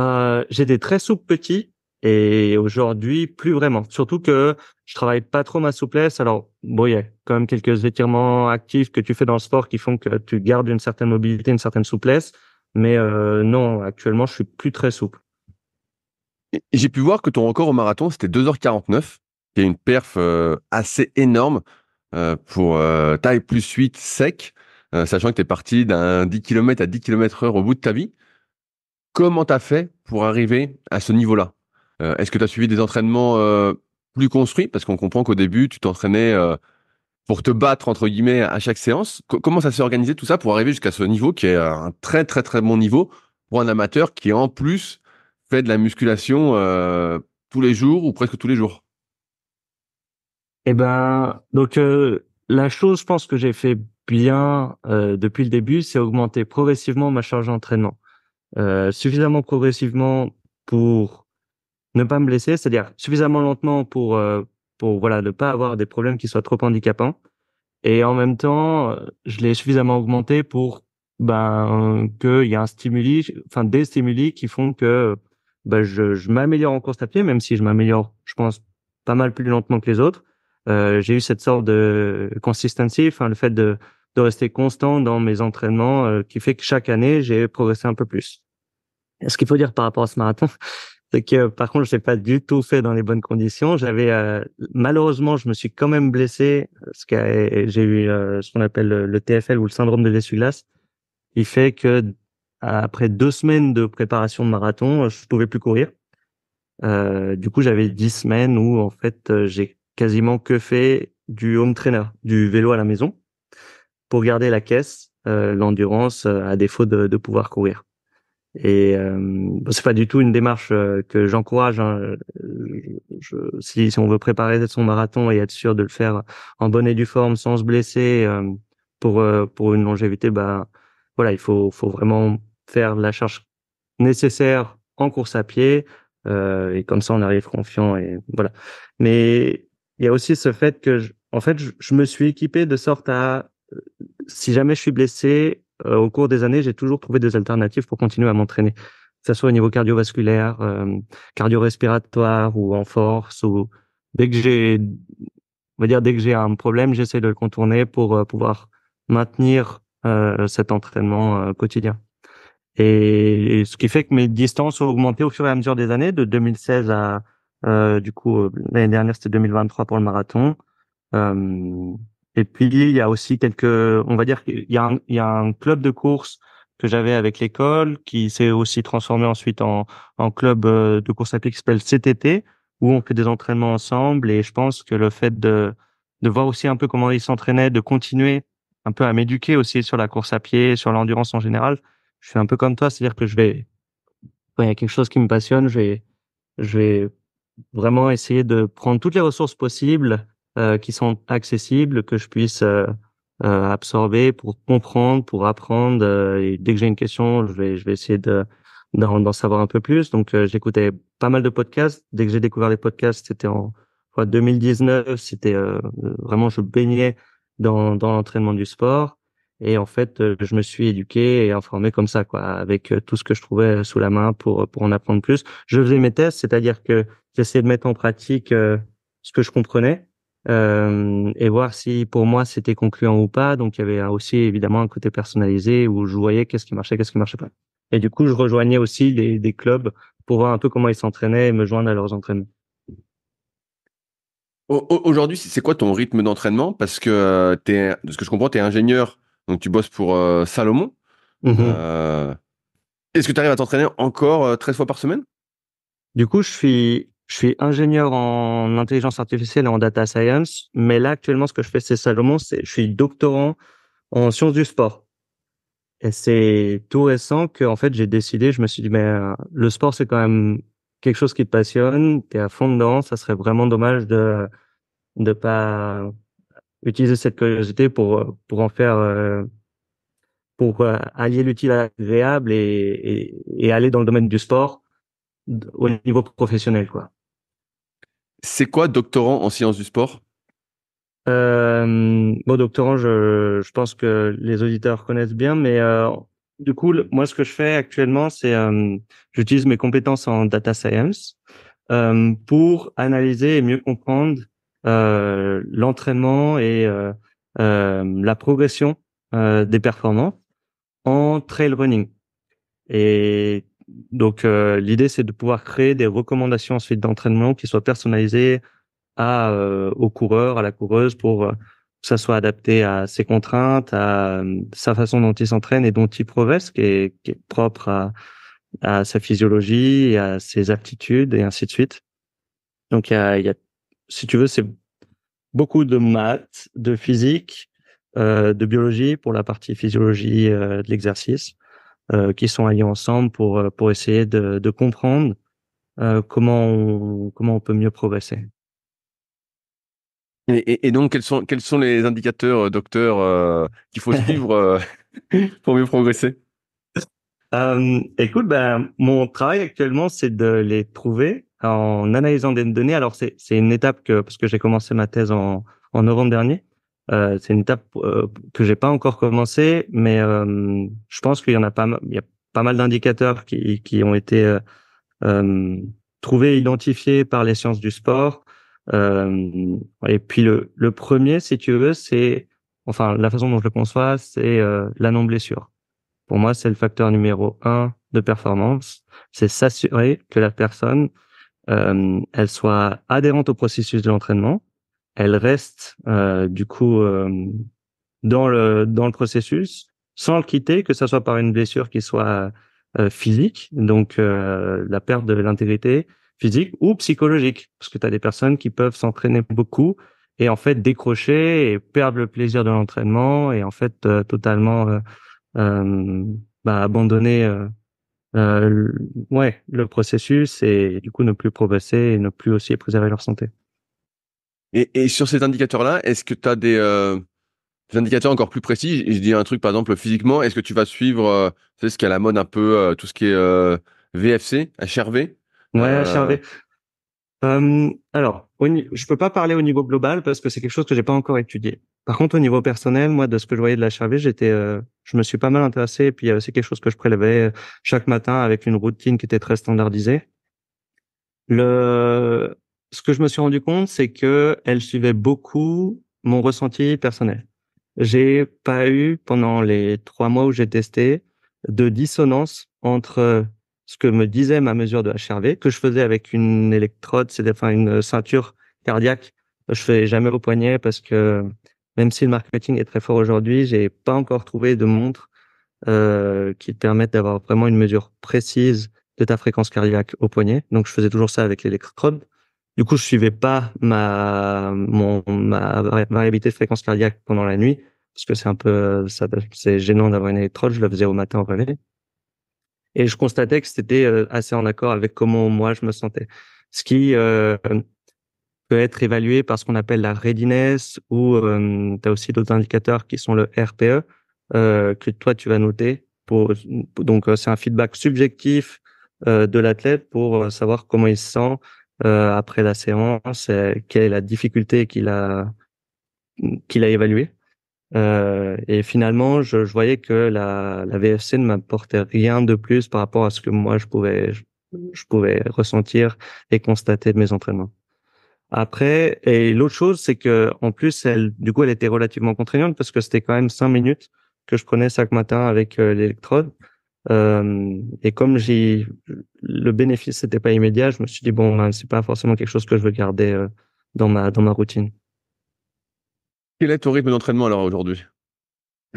euh, J'étais très souple petit et aujourd'hui plus vraiment. Surtout que je travaille pas trop ma souplesse. Alors bon, il y a quand même quelques étirements actifs que tu fais dans le sport qui font que tu gardes une certaine mobilité, une certaine souplesse. Mais euh, non, actuellement, je suis plus très souple. J'ai pu voir que ton record au marathon, c'était 2h49, qui est une perf euh, assez énorme euh, pour taille plus 8 sec, sachant que tu es parti d'un 10 km à 10 km heure au bout de ta vie. Comment tu as fait pour arriver à ce niveau-là Est-ce que tu as suivi des entraînements plus construits Parce qu'on comprend qu'au début, tu t'entraînais pour te battre entre guillemets à chaque séance. comment ça s'est organisé tout ça pour arriver jusqu'à ce niveau qui est euh, un très très très bon niveau pour un amateur qui en plus fait de la musculation euh, tous les jours ou presque tous les jours Eh ben donc euh, la chose je pense que j'ai fait bien depuis le début, c'est augmenter progressivement ma charge d'entraînement. suffisamment progressivement pour ne pas me blesser, c'est-à-dire suffisamment lentement pour pour voilà ne pas avoir des problèmes qui soient trop handicapants. Et en même temps, je l'ai suffisamment augmenté pour ben qu'il y a un stimuli, enfin des stimuli qui font que ben, je, m'améliore en course à pied, même si je m'améliore, je pense, pas mal plus lentement que les autres. Euh, j'ai eu cette sorte de consistency, enfin le fait de, de rester constant dans mes entraînements, euh, qui fait que chaque année j'ai progressé un peu plus. Ce qu'il faut dire par rapport à ce marathon, c'est que, par contre, je n'ai pas du tout fait dans les bonnes conditions. J'avais euh, malheureusement, je me suis quand même blessé, j'ai eu euh, ce qu'on appelle le, TFL ou le syndrome de l'essuie-glace. Il fait que après deux semaines de préparation de marathon, je pouvais plus courir. Euh, du coup, j'avais dix semaines où en fait, j'ai quasiment que fait du home trainer, du vélo à la maison, pour garder la caisse, l'endurance, à défaut de pouvoir courir. Et euh, c'est pas du tout une démarche euh, que j'encourage. Hein. Je, si, si, on veut préparer son marathon et être sûr de le faire en bonne et due forme, sans se blesser, euh, pour euh, pour une longévité, bah voilà, il faut faut vraiment faire la charge nécessaire en course à pied. et comme ça, on arrive confiant et voilà. Mais il y a aussi ce fait que, je, en fait, je me suis équipé de sorte à, si jamais je suis blessé, euh, au cours des années, j'ai toujours trouvé des alternatives pour continuer à m'entraîner, que ce soit au niveau cardiovasculaire, euh, cardio-respiratoire ou en force. dès que j'ai, dire, dès que j'ai un problème, j'essaie de le contourner pour euh, pouvoir maintenir cet entraînement quotidien. Et, ce qui fait que mes distances ont augmenté au fur et à mesure des années, de 2016 à du coup l'année dernière c'était 2023 pour le marathon. Et puis il y a aussi quelques, on va dire qu'il y, a un, y a un club de course que j'avais avec l'école qui s'est aussi transformé ensuite en, en club euh, de course à pied qui s'appelle CTT où on fait des entraînements ensemble et je pense que le fait de de voir aussi un peu comment ils s'entraînaient, de continuer un peu à m'éduquer aussi sur la course à pied, sur l'endurance en général. Je suis un peu comme toi, c'est-à-dire que je vais il y a quelque chose qui me passionne, je vais je vais vraiment essayer de prendre toutes les ressources possibles euh, qui sont accessibles, que je puisse euh, euh absorber pour comprendre, pour apprendre. Euh, et dès que j'ai une question, je vais, je vais essayer de d'en savoir un peu plus. Donc, j'écoutais pas mal de podcasts. Dès que j'ai découvert les podcasts, c'était en 2019. C'était vraiment, je baignais dans, dans l'entraînement du sport. Et en fait, je me suis éduqué et informé comme ça, quoi, avec tout ce que je trouvais sous la main pour pour en apprendre plus. Je faisais mes tests, c'est-à-dire que j'essayais de mettre en pratique ce que je comprenais euh, et voir si pour moi c'était concluant ou pas. Donc il y avait aussi évidemment un côté personnalisé où je voyais qu'est-ce qui marchait, qu'est-ce qui marchait pas. Et du coup, je rejoignais aussi des, clubs pour voir un peu comment ils s'entraînaient et me joindre à leurs entraînements. Aujourd'hui, c'est quoi ton rythme d'entraînement Parce que euh, es, de ce que je comprends, tu es ingénieur, donc tu bosses pour euh, Salomon. Mm-hmm. Est-ce que tu arrives à t'entraîner encore 13 fois par semaine Du coup, je suis je suis ingénieur en intelligence artificielle et en data science, mais là actuellement, ce que je fais c'est Salomon, je suis doctorant en sciences du sport. Et c'est tout récent que en fait j'ai décidé, je me suis dit mais euh, le sport c'est quand même quelque chose qui te passionne, t'es à fond dedans, ça serait vraiment dommage de de pas utiliser cette curiosité pour euh, pour en faire euh, pour allier l'utile à l'agréable et, et, et aller dans le domaine du sport au niveau professionnel quoi. C'est quoi doctorant en sciences du sport euh, Bon, doctorant, je, pense que les auditeurs connaissent bien, mais euh, du coup, moi, ce que je fais actuellement, c'est euh, j'utilise mes compétences en data science euh, pour analyser et mieux comprendre l'entraînement et la progression des performances en trail running. Et donc euh, l'idée c'est de pouvoir créer des recommandations ensuite d'entraînement qui soient personnalisées à euh, au coureur, à la coureuse pour euh, que ça soit adapté à ses contraintes, à sa façon dont il s'entraîne et dont il progresse, qui est, est propre à, sa physiologie, à ses aptitudes et ainsi de suite. Donc il y a, si tu veux, c'est beaucoup de maths, de physique, de biologie pour la partie physiologie de l'exercice euh, qui sont alliés ensemble pour euh, pour essayer de, comprendre euh, comment on, comment on peut mieux progresser. Et, donc, quels sont, quels sont les indicateurs, docteur, qu'il faut suivre <laughs> pour mieux progresser Écoute, ben, mon travail actuellement, c'est de les trouver en analysant des données. Alors, c'est une étape que, parce que j'ai commencé ma thèse en, en novembre dernier. Euh, c'est une étape euh, que j'ai pas encore commencé, mais euh, je pense qu'il y en a pas, il y a pas mal d'indicateurs qui, qui ont été euh, euh, trouvés, identifiés par les sciences du sport. et puis le, le premier, si tu veux, c'est, enfin, la façon dont je le conçois, c'est la non blessure. Pour moi, c'est le facteur numéro un de performance. C'est s'assurer que la personne, elle soit adhérente au processus de l'entraînement elle reste euh, du coup euh, dans le dans le processus sans le quitter, que ça soit par une blessure qui soit euh, physique, donc euh, la perte de l'intégrité physique ou psychologique, parce que tu as des personnes qui peuvent s'entraîner beaucoup et en fait décrocher et perdre le plaisir de l'entraînement et en fait totalement bah, abandonner ouais le processus et du coup ne plus progresser et ne plus aussi préserver leur santé. Et, sur cet indicateur-là, est-ce que tu as euh, des, indicateurs encore plus précis Je dis un truc, par exemple, physiquement, est-ce que tu vas suivre euh, ce qui est à la mode un peu, euh, tout ce qui est VFC, HRV Ouais, HRV. alors, je je peux pas parler au niveau global parce que c'est quelque chose que j'ai pas encore étudié. Par contre, au niveau personnel, moi, de ce que je voyais de la HRV, j'étais, je me suis pas mal intéressé. Et puis, c'est quelque chose que je prélevais chaque matin avec une routine qui était très standardisée. Le, ce que je me suis rendu compte, c'est que elle suivait beaucoup mon ressenti personnel. J'ai pas eu pendant les trois mois où j'ai testé de dissonance entre ce que me disait ma mesure de HRV que je faisais avec une électrode, c'est enfin une ceinture cardiaque. Je fais jamais au poignet parce que même si le marketing est très fort aujourd'hui, j'ai pas encore trouvé de montre euh, qui te permette d'avoir vraiment une mesure précise de ta fréquence cardiaque au poignet. Donc je faisais toujours ça avec l'électrode. Du coup, je suivais pas ma mon ma variabilité de fréquence cardiaque pendant la nuit parce que c'est un peu c'est gênant d'avoir une électrode. Je le faisais au matin au réveil et je constatais que c'était euh, assez en accord avec comment moi je me sentais. Ce qui euh, peut être évalué par ce qu'on appelle la readiness ou euh, tu as aussi d'autres indicateurs qui sont le RPE euh, que toi tu vas noter pour donc c'est un feedback subjectif de l'athlète pour savoir comment il se sent euh, après la séance, euh, quelle est la difficulté qu'il a qu'il a évaluée. Euh, et finalement, je, voyais que la, VFC ne m'apportait rien de plus par rapport à ce que moi je pouvais, je, pouvais ressentir et constater de mes entraînements. Après, et l'autre chose, c'est que en plus, elle, du coup, elle était relativement contraignante parce que c'était quand même cinq minutes que je prenais chaque matin avec l'électrode. Euh, et comme j'ai le bénéfice c'était pas immédiat, je me suis dit bon, ben, c'est pas forcément quelque chose que je veux garder euh, dans ma dans ma routine. Quel est ton rythme d'entraînement alors aujourd'hui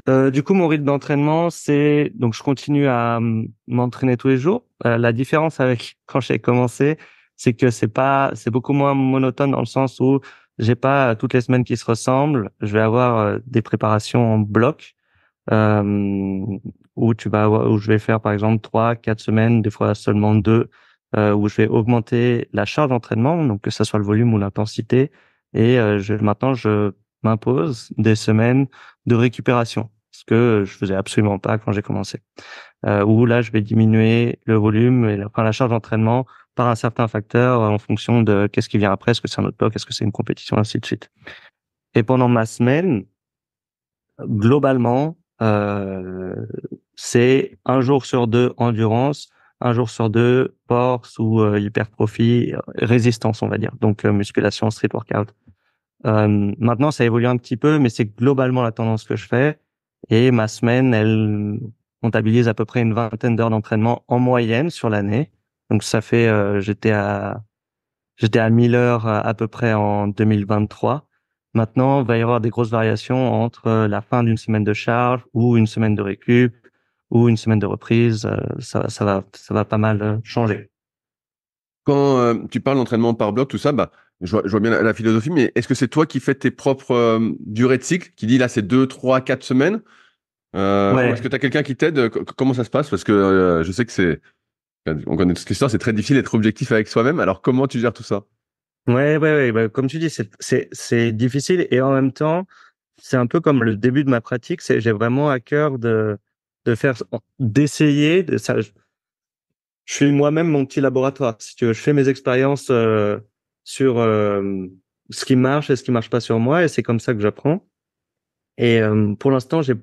euh, Du coup, mon rythme d'entraînement, c'est donc je continue à hum, m'entraîner tous les jours. la différence avec <laughs> quand j'ai commencé, c'est que c'est pas c'est beaucoup moins monotone dans le sens où j'ai pas toutes les semaines qui se ressemblent. Je vais avoir des préparations en bloc. Euh, où tu vas où je vais faire par exemple trois, quatre semaines, des fois seulement deux, euh, où je vais augmenter la charge d'entraînement, donc que ça soit le volume ou l'intensité, et euh, je, maintenant je m'impose des semaines de récupération, ce que je faisais absolument pas quand j'ai commencé. Euh, où là je vais diminuer le volume et la, enfin, la charge d'entraînement par un certain facteur euh, en fonction de qu'est-ce qui vient après, est-ce que c'est un autre bloc, est-ce que c'est une compétition, ainsi de suite. Et pendant ma semaine, globalement, euh, c'est un jour sur deux endurance, un jour sur deux force ou euh, hyper profit, euh, résistance, on va dire. Donc euh, musculation, street workout. maintenant, ça évolue un petit peu, mais c'est globalement la tendance que je fais. Et ma semaine, elle comptabilise à peu près une vingtaine d'heures d'entraînement en moyenne sur l'année. Donc ça fait, j'étais à j'étais à 1000 heures à peu près en 2023. Maintenant, il va y avoir des grosses variations entre la fin d'une semaine de charge ou une semaine de récup ou une semaine de reprise, euh, ça, ça, va, ça va pas mal euh, changer. Quand euh, tu parles d'entraînement par bloc, tout ça, bah, je vois, bien la, philosophie, mais est-ce que c'est toi qui fais tes propres durées de cycle, qui dit là c'est 2, 3, 4 semaines Est-ce que tu as quelqu'un qui t'aide Comment ça se passe Parce que je sais que c'est. On connaît toute l'histoire, c'est très difficile d'être objectif avec soi-même. Alors comment tu gères tout ça Ouais, ouais, ouais. Bah, comme tu dis, c'est difficile et en même temps, c'est un peu comme le début de ma pratique. J'ai vraiment à cœur de, de faire, d'essayer. De, ça, je suis moi-même mon petit laboratoire. Si tu veux, je fais mes expériences euh, sur euh, ce qui marche et ce qui marche pas sur moi, et c'est comme ça que j'apprends. Et euh, pour l'instant, j'ai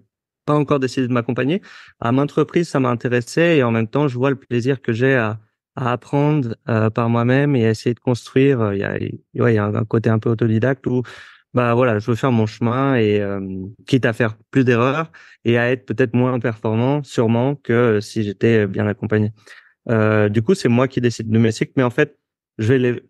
pas encore décidé de m'accompagner. À mon entreprise, ça m'a intéressé, et en même temps, je vois le plaisir que j'ai à, apprendre par moi-même et à essayer de construire. Il y a, il y a un côté un peu autodidacte où bah voilà, je veux faire mon chemin et euh, quitte à faire plus d'erreurs et à être peut-être moins performant, sûrement que euh, si j'étais bien accompagné. Euh, du coup, c'est moi qui décide de mes cycles, mais en fait, je vais les...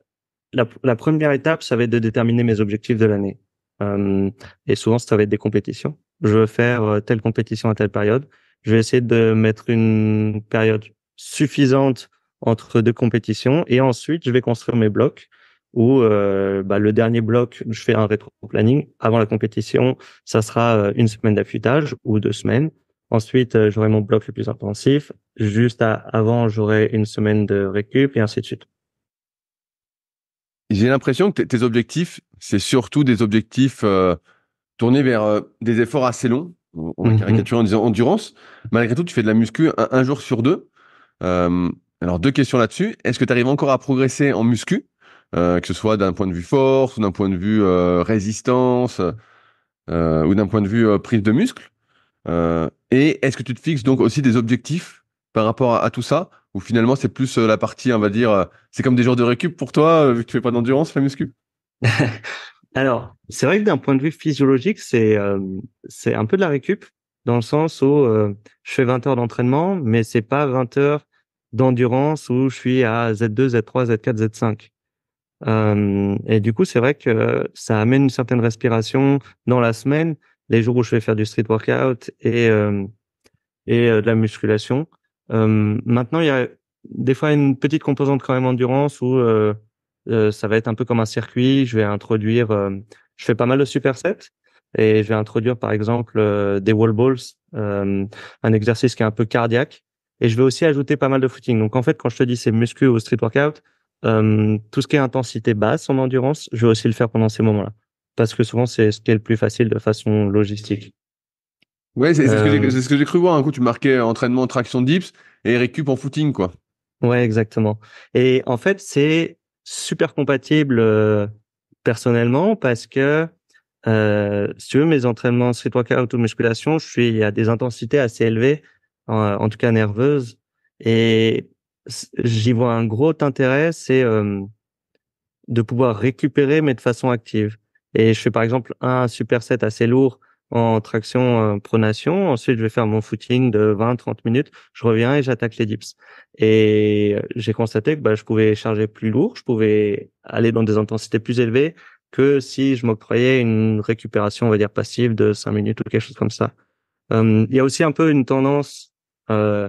la, première étape, ça va être de déterminer mes objectifs de l'année. Euh, et souvent, ça va être des compétitions. Je veux faire euh, telle compétition à telle période. Je vais essayer de mettre une période suffisante entre deux compétitions et ensuite, je vais construire mes blocs ou euh, bah, le dernier bloc, je fais un rétro-planning. Avant la compétition, ça sera euh, une semaine d'affûtage ou deux semaines. Ensuite, euh, j'aurai mon bloc le plus intensif. Juste avant, j'aurai une semaine de récup et ainsi de suite. J'ai l'impression que tes objectifs, c'est surtout des objectifs tournés vers des efforts assez longs. On va mm-hmm. caricaturer en disant endurance. Malgré tout, tu fais de la muscu un, jour sur deux. alors, deux questions là-dessus. Est-ce que tu arrives encore à progresser en muscu euh, que ce soit d'un point de vue force, d'un point de vue résistance, ou d'un point de vue euh, euh, prise de muscle. et est-ce que tu te fixes donc aussi des objectifs par rapport à, tout ça Ou finalement, c'est plus la partie, on va dire, c'est comme des jours de récup pour toi, vu que tu fais pas d'endurance, la muscu <laughs> Alors, c'est vrai que d'un point de vue physiologique, c'est c'est un peu de la récup dans le sens où je fais 20 heures d'entraînement, mais c'est pas 20 heures d'endurance où je suis à Z2, Z3, Z4, Z5 et du coup, c'est vrai que ça amène une certaine respiration dans la semaine, les jours où je vais faire du street workout et, et de la musculation. maintenant, il y a des fois une petite composante quand même endurance où ça va être un peu comme un circuit. Je vais introduire, je fais pas mal de supersets et je vais introduire par exemple des wall balls, un exercice qui est un peu cardiaque. Et je vais aussi ajouter pas mal de footing. Donc en fait, quand je te dis c'est muscu ou street workout, euh, tout ce qui est intensité basse en endurance, je vais aussi le faire pendant ces moments-là. Parce que souvent, c'est ce qui est le plus facile de façon logistique. Ouais, c'est euh, ce que j'ai cru voir. Un coup, tu marquais entraînement, traction dips et récup en footing, quoi. Ouais, exactement. Et en fait, c'est super compatible euh, personnellement parce que, si tu veux, mes entraînements c'est workout ou musculation, je suis à des intensités assez élevées, en, en tout cas nerveuses. Et j'y vois un gros intérêt, c'est de pouvoir récupérer mais de façon active. Et je fais par exemple un superset assez lourd en traction euh, pronation. Ensuite, je vais faire mon footing de 20-30 minutes. Je reviens et j'attaque les dips. Et euh, j'ai constaté que bah, je pouvais charger plus lourd, je pouvais aller dans des intensités plus élevées que si je m'octroyais une récupération, on va dire passive de 5 minutes ou quelque chose comme ça. Il y a aussi un peu une tendance euh,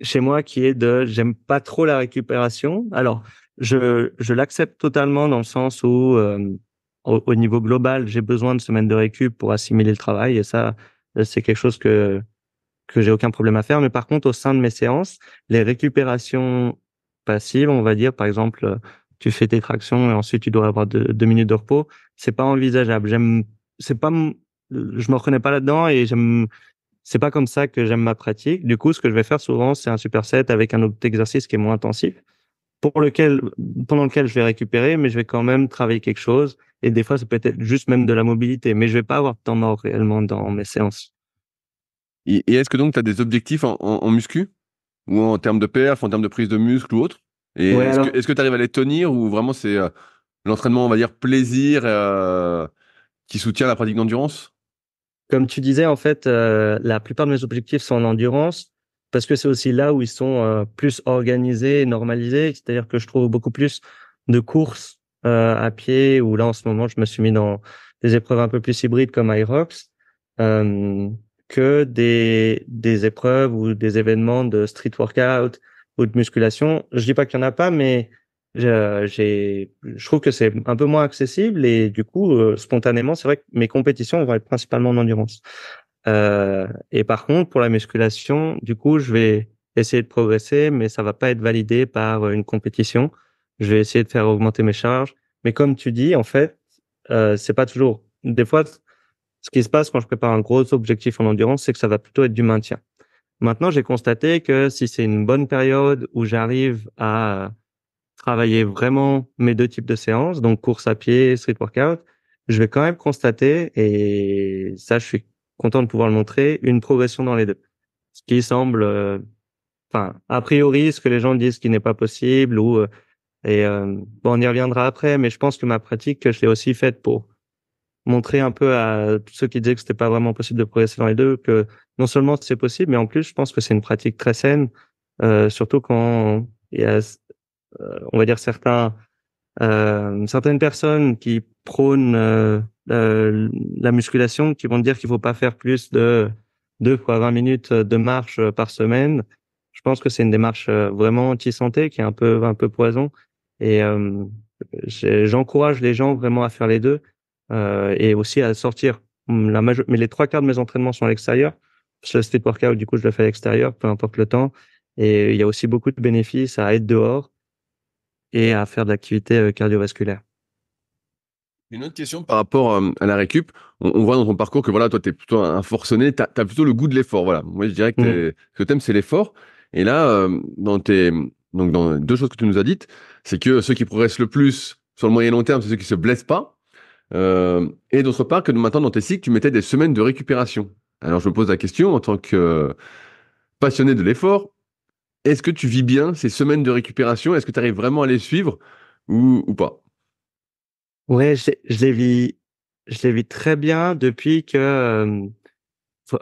chez moi qui est de j'aime pas trop la récupération. Alors, je, je l'accepte totalement dans le sens où, euh, au, niveau global, j'ai besoin de semaines de récup pour assimiler le travail et ça, euh, c'est quelque chose que que j'ai aucun problème à faire. Mais par contre, au sein de mes séances, les récupérations passives, on va dire, par exemple, tu fais tes tractions et ensuite tu dois avoir deux, deux minutes de repos, c'est pas envisageable. J'aime, c'est pas, je me reconnais pas là-dedans et j'aime c'est pas comme ça que j'aime ma pratique. Du coup, ce que je vais faire souvent, c'est un superset avec un autre exercice qui est moins intensif, pour lequel, pendant lequel je vais récupérer, mais je vais quand même travailler quelque chose. Et des fois, ça peut être juste même de la mobilité, mais je vais pas avoir de temps mort réellement dans mes séances. Et, est-ce que donc tu as des objectifs en, muscu ou en termes de perf, en termes de prise de muscle ou autre Et est-ce que tu arrives à les tenir ou vraiment c'est euh, l'entraînement, on va dire, plaisir euh, qui soutient la pratique d'endurance comme tu disais, en fait, euh, la plupart de mes objectifs sont en endurance parce que c'est aussi là où ils sont euh, plus organisés, normalisés. C'est-à-dire que je trouve beaucoup plus de courses euh, à pied où là, en ce moment, je me suis mis dans des épreuves un peu plus hybrides comme Irox que des, des épreuves ou des événements de street workout ou de musculation. Je dis pas qu'il y en a pas, mais j'ai, je trouve que c'est un peu moins accessible et du coup, euh, spontanément, c'est vrai que mes compétitions vont être principalement en endurance. Euh, et par contre, pour la musculation, du coup, je vais essayer de progresser, mais ça va pas être validé par euh, une compétition. Je vais essayer de faire augmenter mes charges, mais comme tu dis, en fait, euh, c'est pas toujours. Des fois, ce qui se passe quand je prépare un gros objectif en endurance, c'est que ça va plutôt être du maintien. Maintenant, j'ai constaté que si c'est une bonne période où j'arrive à travailler vraiment mes deux types de séances, donc course à pied, street workout, je vais quand même constater, et ça je suis content de pouvoir le montrer, une progression dans les deux. Ce qui semble, euh, enfin, a priori, ce que les gens disent qui n'est pas possible, ou euh, et euh, bon, on y reviendra après, mais je pense que ma pratique, je l'ai aussi faite pour montrer un peu à ceux qui disaient que c'était pas vraiment possible de progresser dans les deux, que non seulement c'est possible, mais en plus, je pense que c'est une pratique très saine, surtout quand il y a on va dire certains euh, certaines personnes qui prônent euh, euh, la musculation, qui vont dire qu'il faut pas faire plus de deux fois 20 minutes de marche par semaine. Je pense que c'est une démarche vraiment anti-santé qui est un peu un peu poison et j'encourage les gens vraiment à faire les deux et aussi à sortir. La mais les trois quarts de mes entraînements sont à l'extérieur. Le street workout, du coup, je le fais à l'extérieur, peu importe le temps. Et il y a aussi beaucoup de bénéfices à être dehors et à faire de l'activité euh, cardiovasculaire. Une autre question par rapport euh, à la récup. On, voit dans ton parcours que voilà, toi, tu es plutôt un forcené, tu as, plutôt le goût de l'effort. Voilà. Moi, je dirais que mmh. ce que tu aimes, c'est l'effort. Et là, euh, dans tes, donc dans deux choses que tu nous as dites, c'est que ceux qui progressent le plus sur le moyen et long terme, c'est ceux qui se blessent pas. et d'autre part, que maintenant, dans tes cycles, tu mettais des semaines de récupération. Alors, je me pose la question, en tant que passionné de l'effort, est-ce que tu vis bien ces semaines de récupération Est-ce que tu arrives vraiment à les suivre ou, pas Ouais, je, les vis, je les vis très bien depuis que.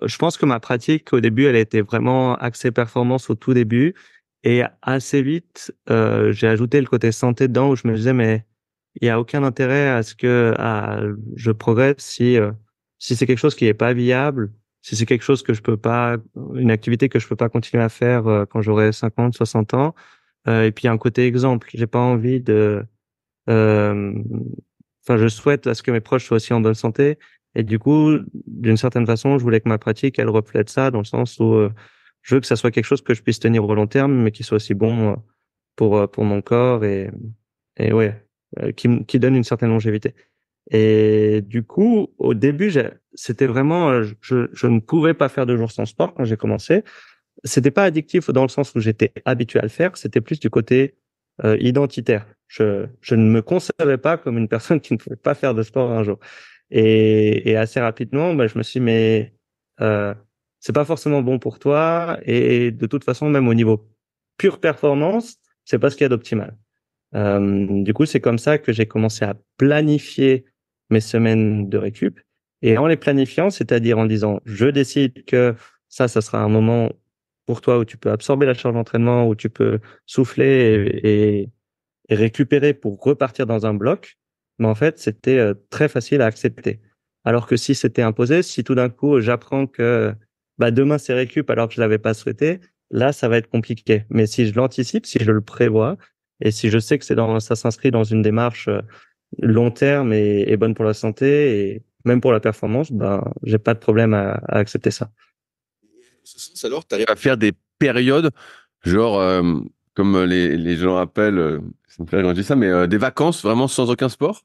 je pense que ma pratique au début, elle était vraiment axée performance au tout début. Et assez vite, euh, j'ai ajouté le côté santé dedans où je me disais, mais il y a aucun intérêt à ce que je progresse si, euh, si c'est quelque chose qui n'est pas viable si c'est quelque chose que je peux pas, une activité que je peux pas continuer à faire euh, quand j'aurai 50, 60 ans. Euh, et puis un côté exemple, j'ai pas envie de, euh, enfin je souhaite à ce que mes proches soient aussi en bonne santé. Et du coup, d'une certaine façon, je voulais que ma pratique elle reflète ça dans le sens où je veux que ça soit quelque chose que je puisse tenir au long terme, mais qui soit aussi bon pour pour mon corps et et ouais, qui qui donne une certaine longévité. Et du coup, au début, j'ai c'était vraiment, euh, je, ne pouvais pas faire de jours sans sport quand j'ai commencé. C'était pas addictif dans le sens où j'étais habitué à le faire. C'était plus du côté euh, identitaire. Je, ne me concevais pas comme une personne <laughs> qui ne pouvait pas faire de sport un jour. Et, assez rapidement, bah, je me suis mais euh, c'est pas forcément bon pour toi. Et de toute façon, même au niveau pure performance, c'est pas ce qu'il y a d'optimal. du coup, c'est comme ça que j'ai commencé à planifier mes semaines de récup et en les planifiant, c'est-à-dire en disant, je décide que ça, ça sera un moment pour toi où tu peux absorber la charge d'entraînement, où tu peux souffler et, récupérer pour repartir dans un bloc. Mais en fait, c'était euh, très facile à accepter. Alors que si c'était imposé, si tout d'un coup j'apprends que bah, demain c'est récup alors que je l'avais pas souhaité, là ça va être compliqué. Mais si je l'anticipe, si je le prévois et si je sais que c'est dans ça s'inscrit dans une démarche euh, long terme et bonne pour la santé et, même pour la performance, ben, j'ai pas de problème à, accepter ça. alors, tu arrives à faire des périodes, genre, euh, comme les, les, gens appellent, ça euh, me ça, mais euh, des vacances vraiment sans aucun sport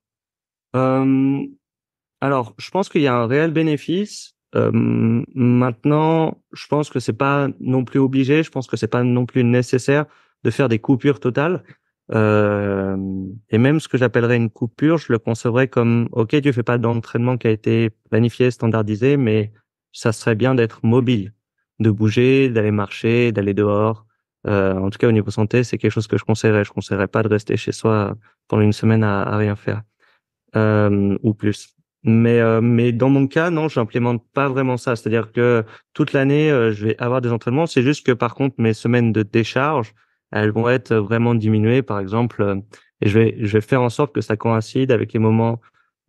Alors, je pense qu'il y a un réel bénéfice. maintenant, je pense que c'est pas non plus obligé, je pense que c'est pas non plus nécessaire de faire des coupures totales. Euh, et même ce que j'appellerais une coupure, je le concevrais comme ok, tu fais pas d'entraînement qui a été planifié, standardisé, mais ça serait bien d'être mobile, de bouger, d'aller marcher, d'aller dehors. Euh, en tout cas, au niveau santé, c'est quelque chose que je conseillerais. Je conseillerais pas de rester chez soi pendant une semaine à, rien faire euh, ou plus. Mais mais dans mon cas, non, j'implémente pas vraiment ça. C'est-à-dire que toute l'année, je vais avoir des entraînements. C'est juste que par contre, mes semaines de décharge, elles vont être vraiment diminuées. Par exemple, euh, et je vais, je vais faire en sorte que ça coïncide avec les moments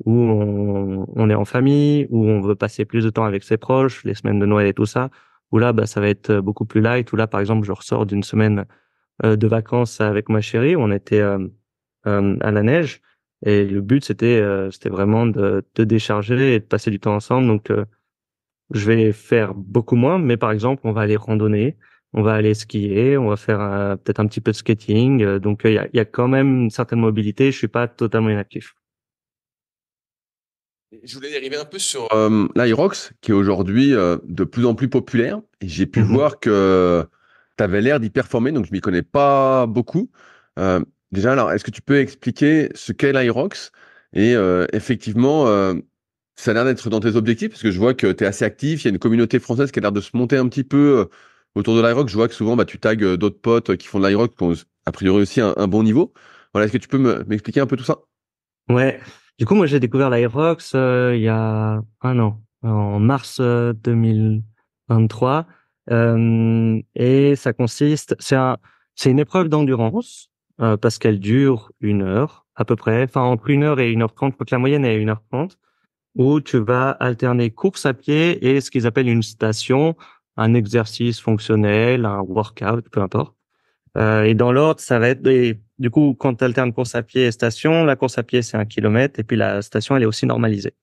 où on, est en famille, où on veut passer plus de temps avec ses proches, les semaines de Noël et tout ça, où là, bah, ça va être beaucoup plus light, où là, par exemple, je ressors d'une semaine euh, de vacances avec ma chérie, on était euh, à la neige, et le but, c'était c'était vraiment de, de décharger et de passer du temps ensemble. Donc, je vais faire beaucoup moins, mais par exemple, on va aller randonner, on va aller skier, on va faire euh, peut-être un petit peu de skating. Euh, donc euh, il y, a, quand même une certaine mobilité. Je suis pas totalement inactif. Je voulais dériver un peu sur l'Irox, qui est aujourd'hui de plus en plus populaire. Et j'ai pu mm-hmm. voir que tu avais l'air d'y performer, donc je m'y connais pas beaucoup. déjà, alors, est-ce que tu peux expliquer ce qu'est l'Irox Et effectivement, ça a l'air d'être dans tes objectifs, parce que je vois que tu es assez actif, il y a une communauté française qui a l'air de se monter un petit peu autour de l'iRock, je vois que souvent, bah, tu tags euh, d'autres potes euh, qui font de l'iRock, qui ont a priori aussi un, bon niveau. Voilà, est-ce que tu peux m'expliquer un peu tout ça Ouais. Du coup, moi, j'ai découvert l'iRox euh, il y a un an, en mars 2023. Euh, et ça consiste, c'est un, c'est une épreuve d'endurance parce qu'elle dure une heure à peu près, enfin entre une heure et une heure trente, je crois que la moyenne est une heure trente, où tu vas alterner course à pied et ce qu'ils appellent une station, un exercice fonctionnel, un workout, peu importe. Euh, et dans l'ordre, ça va être des... Du coup, quand tu alternes course à pied et station, la course à pied, c'est un kilomètre, et puis la station, elle est aussi normalisée.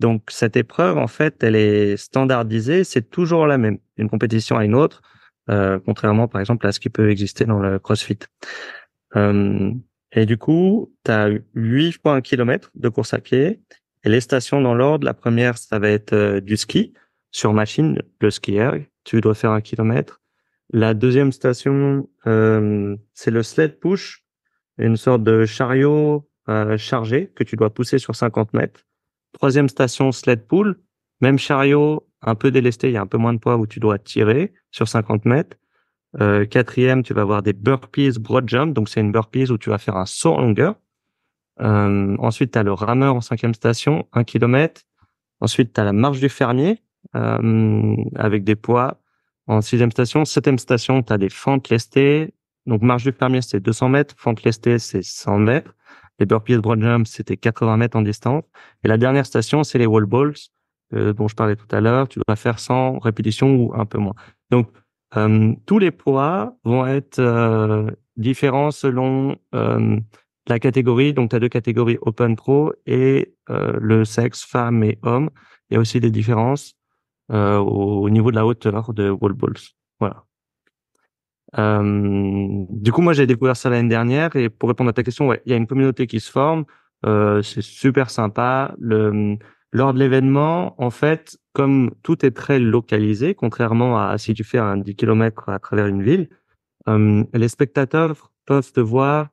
Donc, cette épreuve, en fait, elle est standardisée, c'est toujours la même, d'une compétition à une autre, euh, contrairement, par exemple, à ce qui peut exister dans le CrossFit. Euh, et du coup, tu as un km de course à pied, et les stations dans l'ordre, la première, ça va être euh, du ski sur machine, le skier tu dois faire un kilomètre. La deuxième station, euh, c'est le sled push, une sorte de chariot euh, chargé que tu dois pousser sur 50 mètres. Troisième station, sled pull, même chariot, un peu délesté, il y a un peu moins de poids où tu dois tirer sur 50 mètres. Euh, quatrième, tu vas avoir des burpees broad jump, donc c'est une burpees où tu vas faire un saut en longueur. ensuite, tu as le rameur en cinquième station, un kilomètre. Ensuite, tu as la marche du fermier, euh, avec des poids. En sixième station, septième station, tu as des fentes lestées. Donc, marche du fermier, c'est 200 mètres. Fente lestée, c'est 100 mètres. Les burpees de broad jump, c'était 80 mètres en distance. Et la dernière station, c'est les wall balls, euh, dont je parlais tout à l'heure. Tu dois faire 100 répétitions ou un peu moins. Donc, euh, tous les poids vont être différents selon la catégorie. Donc, tu as deux catégories, Open Pro et le sexe, femme et homme. Il y a aussi des différences. Euh, au, niveau de la hauteur de Wall Balls. Voilà. Euh, du coup, moi, j'ai découvert ça l'année dernière et pour répondre à ta question, ouais, il y a une communauté qui se forme. Euh, c'est super sympa. Le, lors de l'événement, en fait, comme tout est très localisé, contrairement à si tu fais un 10 km à travers une ville, euh, les spectateurs peuvent te voir,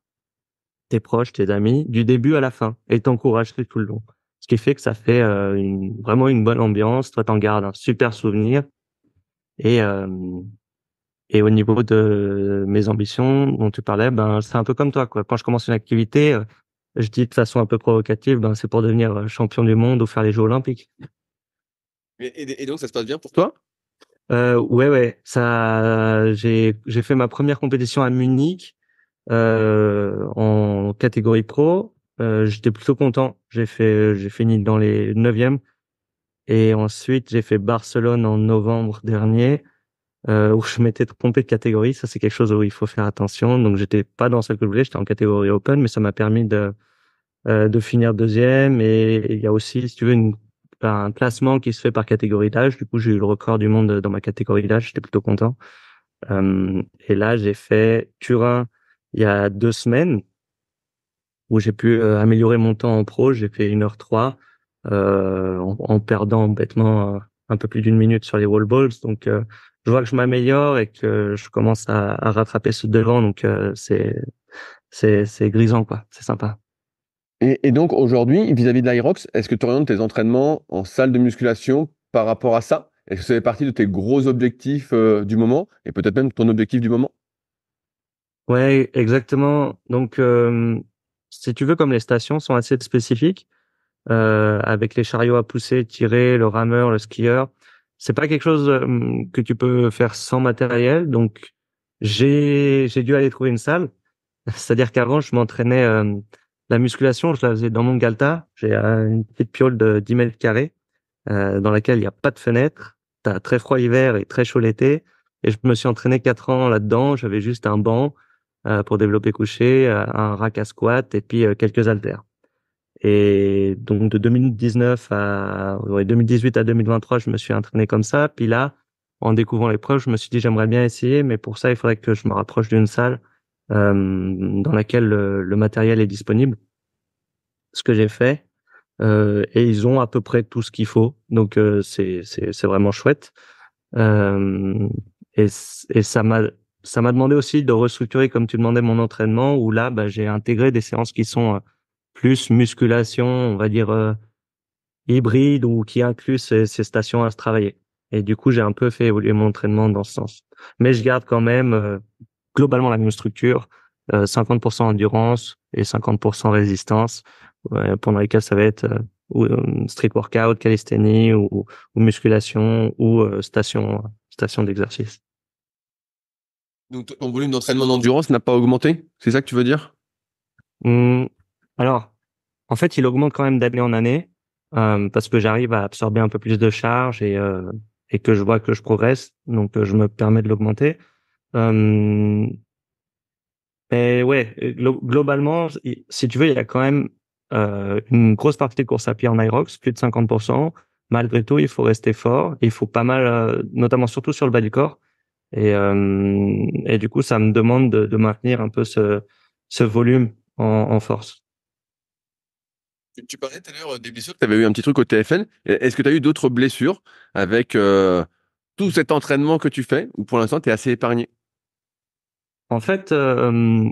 tes proches, tes amis, du début à la fin et t'encourager tout le long. Ce qui fait que ça fait euh, une, vraiment une bonne ambiance. Toi, t'en gardes un super souvenir. Et, euh, et au niveau de mes ambitions dont tu parlais, ben c'est un peu comme toi. Quoi. Quand je commence une activité, euh, je dis de façon un peu provocative, ben, c'est pour devenir champion du monde ou faire les Jeux Olympiques. Et, et donc, ça se passe bien pour toi euh, Ouais, ouais. Ça, j'ai, j'ai fait ma première compétition à Munich euh, en catégorie pro. Euh, j'étais plutôt content. J'ai fait, j'ai fini dans les neuvièmes. Et ensuite, j'ai fait Barcelone en novembre dernier, euh, où je m'étais trompé de catégorie. Ça, c'est quelque chose où il faut faire attention. Donc, j'étais pas dans celle que je voulais. J'étais en catégorie open, mais ça m'a permis de, euh, de finir deuxième. Et il y a aussi, si tu veux, une, un classement qui se fait par catégorie d'âge. Du coup, j'ai eu le record du monde dans ma catégorie d'âge. J'étais plutôt content. Euh, et là, j'ai fait Turin il y a deux semaines où j'ai pu euh, améliorer mon temps en pro. J'ai fait 1h03 euh, en, perdant bêtement euh, un peu plus d'une minute sur les wall balls. Donc, je vois que je m'améliore et que je commence à, rattraper ce devant. Donc, c'est c'est grisant, quoi. C'est sympa. Et, donc, aujourd'hui, vis-à-vis de l'Irox, est-ce que tu orientes tes entraînements en salle de musculation par rapport à ça Est-ce que c'est fait partie de tes gros objectifs du moment et peut-être même ton objectif du moment Ouais, exactement. Donc, si tu veux, comme les stations sont assez spécifiques, euh, avec les chariots à pousser, tirer, le rameur, le skieur, c'est pas quelque chose euh, que tu peux faire sans matériel. Donc, j'ai dû aller trouver une salle. <laughs> C'est-à-dire qu'avant, je m'entraînais euh, la musculation, je la faisais dans mon Galta. J'ai une petite piole de 10 mètres carrés dans laquelle il n'y a pas de fenêtre. T'as très froid hiver et très chaud l'été. Et je me suis entraîné quatre ans là-dedans. J'avais juste un banc. Euh, pour développer coucher, euh, un rack à squat et puis euh, quelques haltères. Et donc de 2019 à 2018 à 2023, je me suis entraîné comme ça. Puis là, en découvrant l'épreuve, je me suis dit j'aimerais bien essayer, mais pour ça il faudrait que je me rapproche d'une salle dans laquelle le, matériel est disponible. Ce que j'ai fait, et ils ont à peu près tout ce qu'il faut, donc c'est c'est vraiment chouette. et, et ça m'a ça m'a demandé aussi de restructurer, comme tu demandais, mon entraînement, où là, bah, j'ai intégré des séances qui sont euh, plus musculation, on va dire euh, hybride, ou qui incluent ces, stations à se travailler. Et du coup, j'ai un peu fait évoluer mon entraînement dans ce sens. Mais je garde quand même euh, globalement la même structure, 50% endurance et 50% résistance, pendant lesquelles ça va être ou, street workout, calisthénie ou, ou musculation ou station station d'exercice. Donc ton volume d'entraînement d'endurance n'a pas augmenté C'est ça que tu veux dire mmh, Alors, en fait, il augmente quand même d'année en année euh, parce que j'arrive à absorber un peu plus de charge et, euh, que je vois que je progresse, donc euh, je me permets de l'augmenter. Hum, mais ouais, globalement, si tu veux, il y a quand même une grosse partie de course à pied en Irox, plus de 50%. Malgré tout, il faut rester fort. il faut pas mal, notamment surtout sur le bas du corps, euh, et, du coup, ça me demande de, maintenir un peu ce, volume en, force. Tu parlais tout à l'heure des blessures, tu avais eu un petit truc au TFN. Est-ce que tu as eu d'autres blessures avec euh, tout cet entraînement que tu fais ou pour l'instant tu es assez épargné En fait, euh,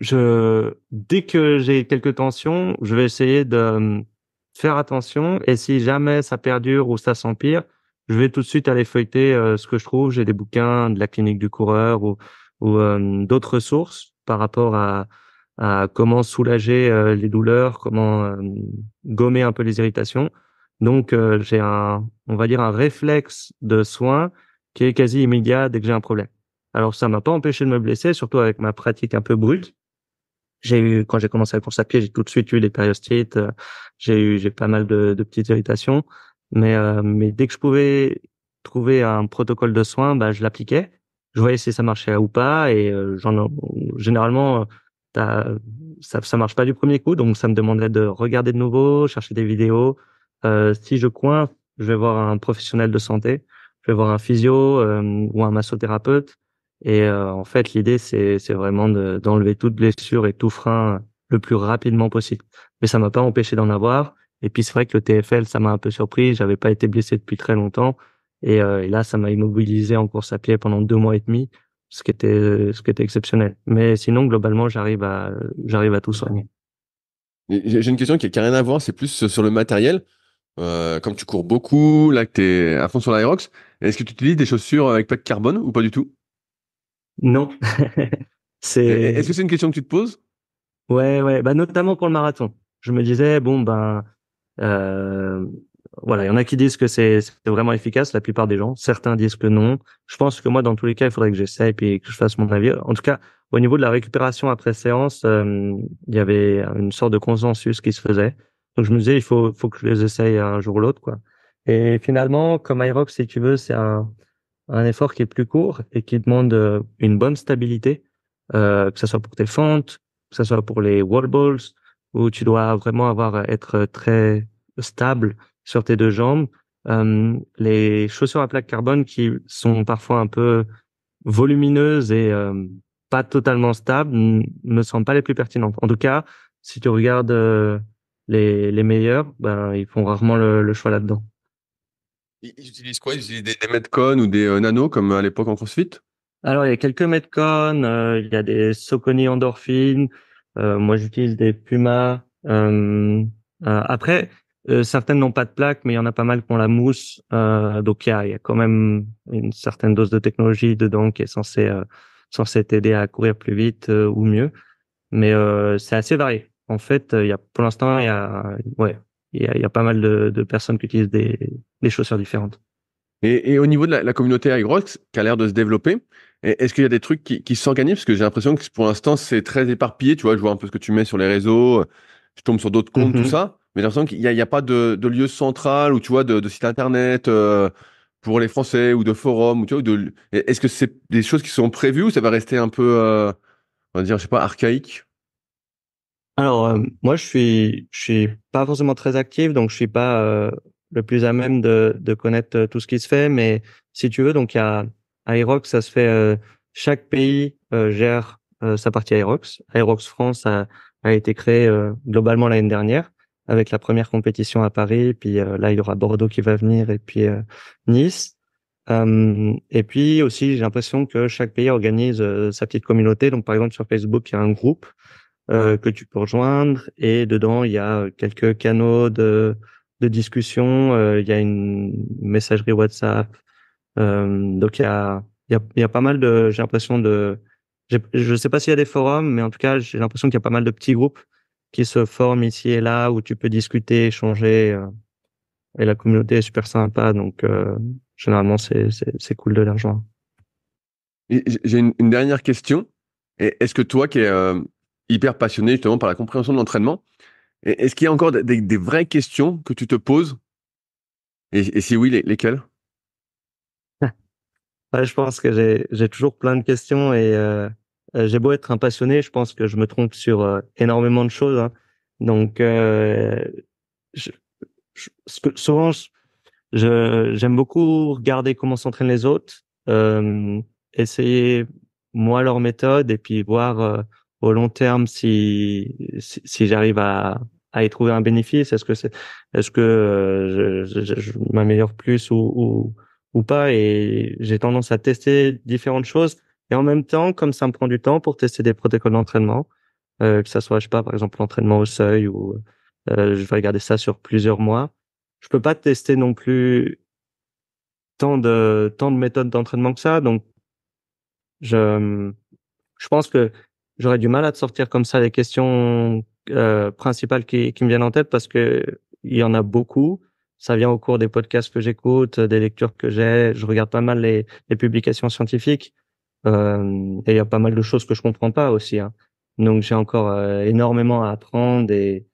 je, dès que j'ai quelques tensions, je vais essayer de faire attention et si jamais ça perdure ou ça s'empire, je vais tout de suite aller feuilleter euh, ce que je trouve. J'ai des bouquins de la clinique du coureur ou, euh, d'autres sources par rapport à, comment soulager euh, les douleurs, comment gommer un peu les irritations. Donc j'ai un, on va dire un réflexe de soin qui est quasi immédiat dès que j'ai un problème. Alors ça m'a pas empêché de me blesser, surtout avec ma pratique un peu brute. J'ai eu quand j'ai commencé la course à pied, j'ai tout de suite eu des périostites, j'ai eu j'ai pas mal de, de petites irritations. Mais, euh, mais dès que je pouvais trouver un protocole de soins, bah, je l'appliquais. Je voyais si ça marchait ou pas. Et euh, généralement, ça ça marche pas du premier coup. Donc, ça me demandait de regarder de nouveau, chercher des vidéos. Euh, si je coince, je vais voir un professionnel de santé. Je vais voir un physio euh, ou un massothérapeute. Et euh, en fait, l'idée, c'est vraiment d'enlever toute blessure et tout frein le plus rapidement possible. Mais ça m'a pas empêché d'en avoir. Et puis c'est vrai que le TFL, ça m'a un peu surpris. J'avais pas été blessé depuis très longtemps. Euh, et, là, ça m'a immobilisé en course à pied pendant deux mois et demi, ce qui était, ce qui était exceptionnel. Mais sinon, globalement, j'arrive à, j'arrive à tout soigner. J'ai une question qui n'a rien à voir, c'est plus euh, sur le matériel. Euh, comme tu cours beaucoup, là que tu es à fond sur l'Aerox est-ce que tu utilises des chaussures avec pas de carbone ou pas du tout Non. <laughs> c'est. Est-ce que c'est une question que tu te poses Ouais, ouais. Bah, notamment pour le marathon. Je me disais, bon, ben, euh, voilà, il y en a qui disent que c'est vraiment efficace, la plupart des gens. Certains disent que non. Je pense que moi, dans tous les cas, il faudrait que j'essaie et que je fasse mon avis. En tout cas, au niveau de la récupération après séance, euh, il y avait une sorte de consensus qui se faisait. Donc je me disais, il faut, faut que je les essaye un jour ou l'autre, quoi. Et finalement, comme iRock, si tu veux, c'est un, effort qui est plus court et qui demande euh, une bonne stabilité, euh, que ce soit pour tes fentes, que ce soit pour les wall balls, où tu dois vraiment avoir être très stable sur tes deux jambes. Euh, les chaussures à plaque carbone qui sont parfois un peu volumineuses et euh, pas totalement stables ne sont pas les plus pertinentes. En tout cas, si tu regardes euh, les, les meilleurs, ben, ils font rarement le, choix là-dedans. Ils utilisent quoi Ils utilisent des, Metcon ou des Nano comme à l'époque en CrossFit Alors, il y a quelques Metcon, il y a des Soconi Endorphine, moi j'utilise des Puma. après, euh, certaines n'ont pas de plaque, mais il y en a pas mal qui ont la mousse. Euh, donc il y a, quand même une certaine dose de technologie dedans qui est censée euh, t'aider à courir plus vite ou mieux. Mais c'est assez varié. En fait, il y a pour l'instant il y a il y a, pas mal de, personnes qui utilisent des, des chaussures différentes. Et, au niveau de la, communauté irocks, qui a l'air de se développer, est-ce qu'il y a des trucs qui, s'organisent Parce que j'ai l'impression que pour l'instant, c'est très éparpillé. Tu vois, je vois un peu ce que tu mets sur les réseaux, je tombe sur d'autres comptes, mm-hmm. tout ça. Mais j'ai l'impression qu'il n'y a, pas de, lieu central ou tu vois de, site internet euh, pour les Français ou de forum ou tu vois. De... Est-ce que c'est des choses qui sont prévues ou ça va rester un peu, euh, on va dire, je sais pas, archaïque Alors euh, moi, je suis, je suis pas forcément très actif, donc je suis pas le plus à même de, connaître tout ce qui se fait. Mais si tu veux, donc il y a à Aerox, ça se fait chaque pays gère sa partie Aerox. Aerox France a, a été créé globalement l'année dernière avec la première compétition à Paris. Puis euh, là, il y aura Bordeaux qui va venir et puis euh, Nice. et puis aussi, j'ai l'impression que chaque pays organise euh, sa petite communauté. Donc, par exemple, sur Facebook, il y a un groupe que tu peux rejoindre et dedans, il y a quelques canaux de, discussion. il y a une messagerie WhatsApp. donc, il y a, il y a, il y a pas mal de, j'ai l'impression de, je ne sais pas s'il y a des forums, mais en tout cas, j'ai l'impression qu'il y a pas mal de petits groupes qui se forment ici et là, où tu peux discuter, échanger. Euh, et la communauté est super sympa, donc euh, généralement c'est, c'est, c'est cool de l'argent. J'ai une, dernière question. est-ce que toi, qui es euh, hyper passionné justement par la compréhension de l'entraînement, est-ce qu'il y a encore des, des vraies questions que tu te poses et, si oui, les, lesquelles <laughs> Je pense que j'ai, j'ai toujours plein de questions et euh, j'ai beau être un passionné, je pense que je me trompe sur euh, énormément de choses. Hein. Donc, euh, souvent, j'aime beaucoup regarder comment s'entraînent les autres, essayer moi leur méthode et puis voir au long terme si si, j'arrive à, à y trouver un bénéfice. Est-ce que c'est est-ce que je, m'améliore plus ou, ou ou pas Et j'ai tendance à tester différentes choses et en même temps, comme ça me prend du temps pour tester des protocoles d'entraînement, euh, que ça soit, je sais pas, par exemple, l'entraînement au seuil ou euh, je vais regarder ça sur plusieurs mois, je peux pas tester non plus tant de tant de méthodes d'entraînement que ça. Donc, je je pense que j'aurais du mal à te sortir comme ça les questions euh, principales qui, qui me viennent en tête parce que il y en a beaucoup ça vient au cours des podcasts que j'écoute, des lectures que j'ai. Je regarde pas mal les, les, publications scientifiques et il y a pas mal de choses que je comprends pas aussi. Hein. Donc j'ai encore euh, énormément à apprendre et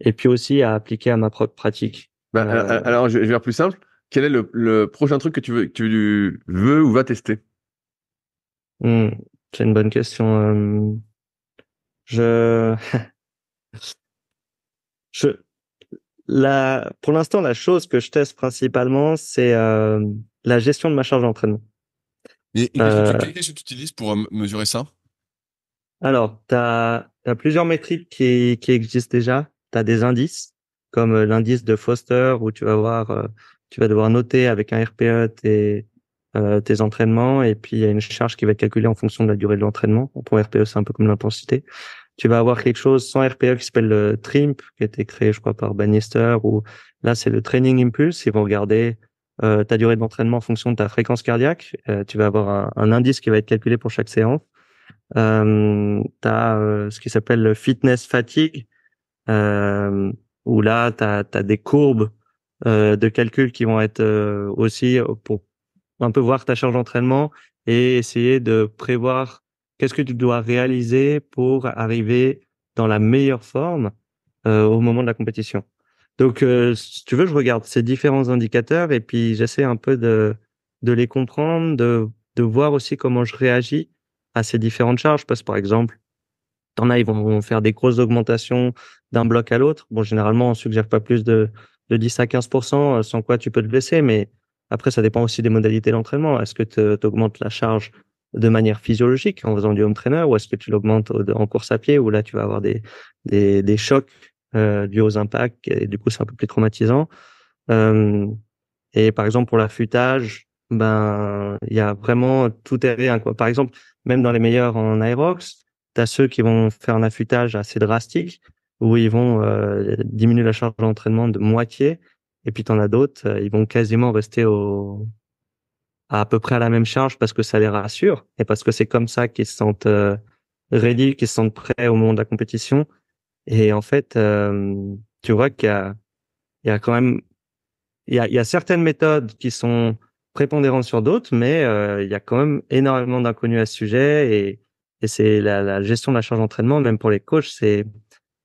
et puis aussi à appliquer à ma propre pratique. Bah, euh, alors, je vais faire plus simple. Quel est le, prochain truc que tu veux, que tu veux ou vas tester mmh, C'est une bonne question. je <laughs> je la pour l'instant la chose que je teste principalement c'est euh, la gestion de ma charge d'entraînement. Et, ce que euh. tu utilises pour euh, mesurer ça Alors, tu as, plusieurs métriques qui, qui existent déjà. Tu as des indices, comme euh, l'indice de Foster, où tu vas voir, tu vas devoir noter avec un RPE tes, tes entraînements, et puis il y a une charge qui va être calculée en fonction de la durée de l'entraînement. Pour RPE, c'est un peu comme l'intensité. Tu vas avoir quelque chose sans RPE qui s'appelle le TRIMP, qui a été créé, je crois, par Bannister, où là, c'est le Training Impulse. Ils vont regarder euh, ta durée d'entraînement en fonction de ta fréquence cardiaque. Euh, tu vas avoir un, indice qui va être calculé pour chaque séance. Euh, tu as ce qui s'appelle le fitness fatigue, où là, tu as, des courbes de calcul qui vont être aussi pour un peu voir ta charge d'entraînement et essayer de prévoir qu'est-ce que tu dois réaliser pour arriver dans la meilleure forme au moment de la compétition. Donc, euh, si tu veux, je regarde ces différents indicateurs et puis j'essaie un peu de, de les comprendre, de, voir aussi comment je réagis à ces différentes charges. Parce que, par exemple, t'en as, ils vont, faire des grosses augmentations d'un bloc à l'autre. Bon, généralement, on suggère pas plus de, 10 à 15 euh, sans quoi tu peux te blesser. Mais après, ça dépend aussi des modalités d'entraînement. Est-ce que tu augmentes la charge de manière physiologique en faisant du home trainer ou est-ce que tu l'augmentes en course à pied où là tu vas avoir des, des, des chocs euh, aux impacts et du coup c'est un peu plus traumatisant. Euh, et par exemple pour l'affûtage, ben il y a vraiment tout est rien quoi. Par exemple même dans les meilleurs en Aerox, tu as ceux qui vont faire un affûtage assez drastique où ils vont euh, diminuer la charge d'entraînement de moitié et puis tu en as d'autres, euh, ils vont quasiment rester au à, peu près à la même charge parce que ça les rassure et parce que c'est comme ça qu'ils se sentent euh, ready, qu'ils se sentent prêts au moment de la compétition et en fait, euh, tu vois qu'il y a, il y a quand même, il y a, certaines méthodes qui sont prépondérantes sur d'autres, mais euh, il y a quand même énormément d'inconnus à ce sujet et, c'est la, gestion de la charge d'entraînement, même pour les coachs, c'est,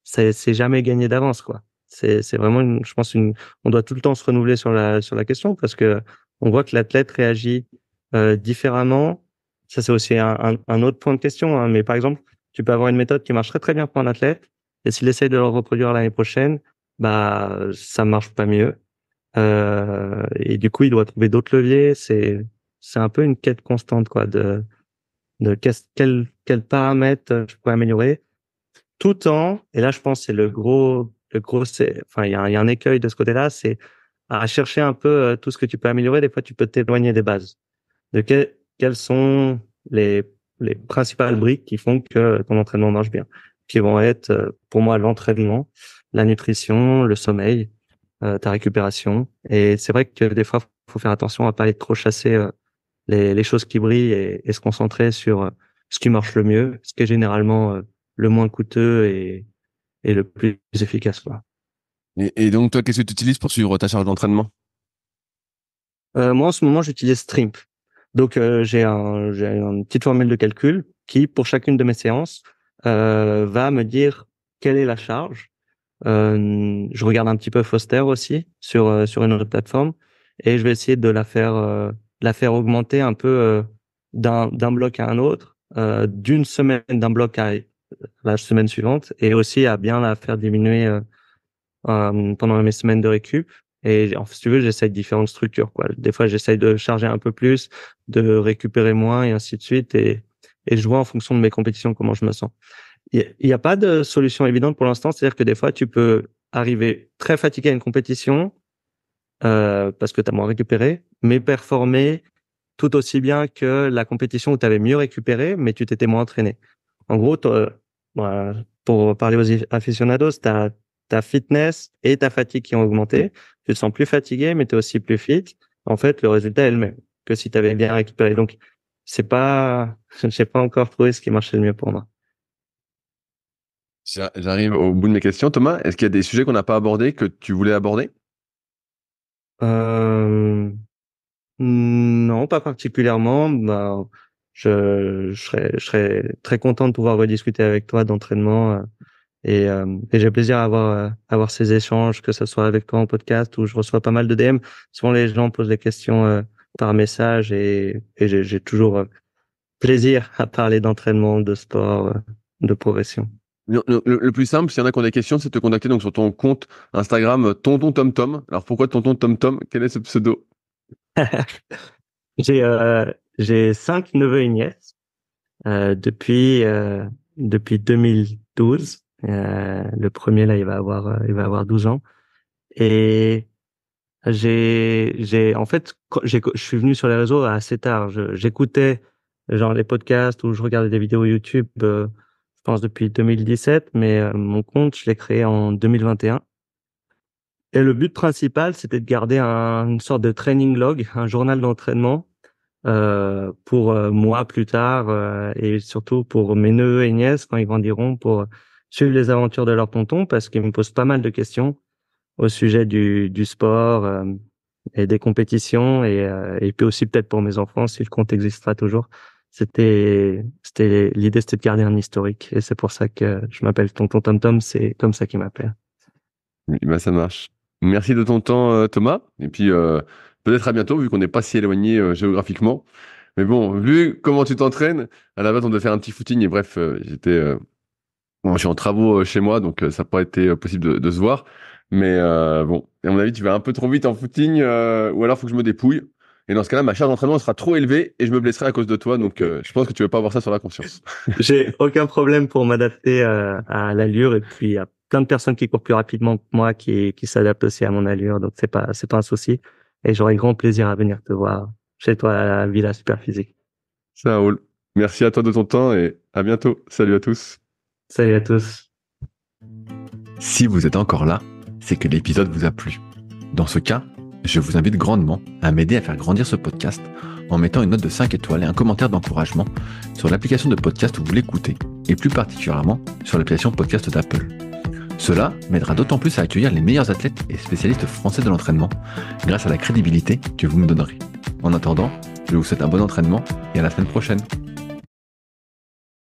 c'est, jamais gagné d'avance, quoi. C'est, vraiment, je pense, on doit tout le temps se renouveler sur la, sur la question parce que on voit que l'athlète réagit euh, différemment. Ça, c'est aussi un, autre point de question, hein, mais par exemple, tu peux avoir une méthode qui marche très très bien pour un athlète et s'il essaye de le reproduire l'année prochaine, bah ça marche pas mieux. Euh, et du coup, il doit trouver d'autres leviers. C'est c'est un peu une quête constante quoi de de quels quel paramètres je peux améliorer tout en et là je pense c'est le gros le gros c'est enfin il y, a, un écueil de ce côté-là c'est à chercher un peu euh, tout ce que tu peux améliorer des fois tu peux t'éloigner des bases de quels quelles sont les les principales briques qui font que ton entraînement marche bien qui vont être euh, pour moi l'entraînement, la nutrition, le sommeil, euh, ta récupération. Et c'est vrai que des fois, faut faire attention à pas être trop chasser euh, les, les, choses qui brillent et, se concentrer sur ce qui marche le mieux, ce qui est généralement le moins coûteux et, et le plus efficace. Quoi. Et, donc, toi, qu'est-ce que tu utilises pour suivre ta charge d'entraînement Moi, en ce moment, j'utilise Strimp. Donc, j'ai un, une petite formule de calcul qui, pour chacune de mes séances, euh, va me dire quelle est la charge. Euh, je regarde un petit peu Foster aussi sur euh, sur une autre plateforme et je vais essayer de la faire la faire augmenter un peu d'un bloc à un autre, euh, d'une semaine d'un bloc à la semaine suivante, et aussi à bien la faire diminuer euh, pendant mes semaines de récup. Et en fait, si tu veux, j'essaye différentes structures. Quoi. Des fois, j'essaye de charger un peu plus, de récupérer moins, et ainsi de suite. Et et je vois en fonction de mes compétitions, comment je me sens. Il n'y a pas de solution évidente pour l'instant, c'est-à-dire que des fois, tu peux arriver très fatigué à une compétition euh, parce que tu as moins récupéré, mais performer tout aussi bien que la compétition où tu avais mieux récupéré, mais tu t'étais moins entraîné. En gros, euh, pour parler aux aficionados, ta, ta fitness et ta fatigue qui ont augmenté. Tu te sens plus fatigué, mais tu es aussi plus fit. En fait, le résultat est le même que si tu avais bien récupéré. Donc, c'est pas, <laughs> je sais pas encore trouvé ce qui marchait le mieux pour moi. J'arrive au bout de mes questions. Thomas, est-ce qu'il y a des sujets qu'on n'a pas abordés que tu voulais aborder euh... Non, pas particulièrement. Bah, je, je, serais, je serais très content de pouvoir rediscuter avec toi d'entraînement. Euh, euh, et, j'ai plaisir à avoir, euh, à avoir ces échanges, que ce soit avec toi en podcast ou je reçois pas mal de DM. Souvent, les gens posent des questions par message et, j'ai toujours euh, plaisir à parler d'entraînement, de sport, euh, de progression. Le, plus simple, s'il y en a qui ont des questions, c'est de te contacter donc sur ton compte Instagram euh, Tonton Tom Tom. Alors pourquoi Tonton Tom Tom Quel est ce pseudo <laughs> J'ai cinq neveux et nièces depuis depuis 2012. le premier là, il va avoir il va avoir 12 ans et j'ai, j'ai, en fait, je suis venu sur les réseaux assez tard. J'écoutais genre les podcasts ou je regardais des vidéos YouTube, euh, je pense depuis 2017, mais euh, mon compte, je l'ai créé en 2021. Et le but principal, c'était de garder une sorte de training log, un journal d'entraînement euh, pour moi plus tard et surtout pour mes neveux et nièces quand ils grandiront pour suivre les aventures de leur pontons parce qu'ils me posent pas mal de questions au sujet du, du sport euh, et des compétitions et, euh, et puis aussi peut-être pour mes enfants si le compte existera toujours. C'était c'était l'idée c'était de garder un historique et c'est pour ça que je m'appelle Tonton Tom Tom, c'est comme ça qu'il m'appelle. Oui, bah, ça marche. Merci de ton temps euh, Thomas et puis peut-être à bientôt vu qu'on n'est pas si éloigné géographiquement. Mais bon, vu comment tu t'entraînes, à la base on devait faire un petit footing et bref, j'étais je suis en travaux chez moi donc ça n'a pas été possible de se voir. Mais euh, bon, à mon avis, tu vas un peu trop vite en footing, euh, ou alors faut que je me dépouille. Et dans ce cas-là, ma charge d'entraînement sera trop élevée et je me blesserai à cause de toi. Donc, euh, je pense que tu veux pas avoir ça sur la conscience. <laughs> J'ai aucun problème pour m'adapter à l'allure et puis il y a plein de personnes qui courent plus rapidement que moi qui, s'adaptent aussi à mon allure. Donc, c'est pas, c'est pas un souci. Et j'aurai grand plaisir à venir te voir chez toi à la Villa Superphysique. Ça roule. Merci à toi de ton temps et à bientôt. Salut à tous. Salut à tous. Si vous êtes encore là, c'est que l'épisode vous a plu. Dans ce cas, je vous invite grandement à m'aider à faire grandir ce podcast en mettant une note de 5 étoiles et un commentaire d'encouragement sur l'application de podcast où vous l'écoutez, et plus particulièrement sur l'application podcast d'Apple. Cela m'aidera d'autant plus à accueillir les meilleurs athlètes et spécialistes français de l'entraînement grâce à la crédibilité que vous me donnerez. En attendant, je vous souhaite un bon entraînement et à la semaine prochaine.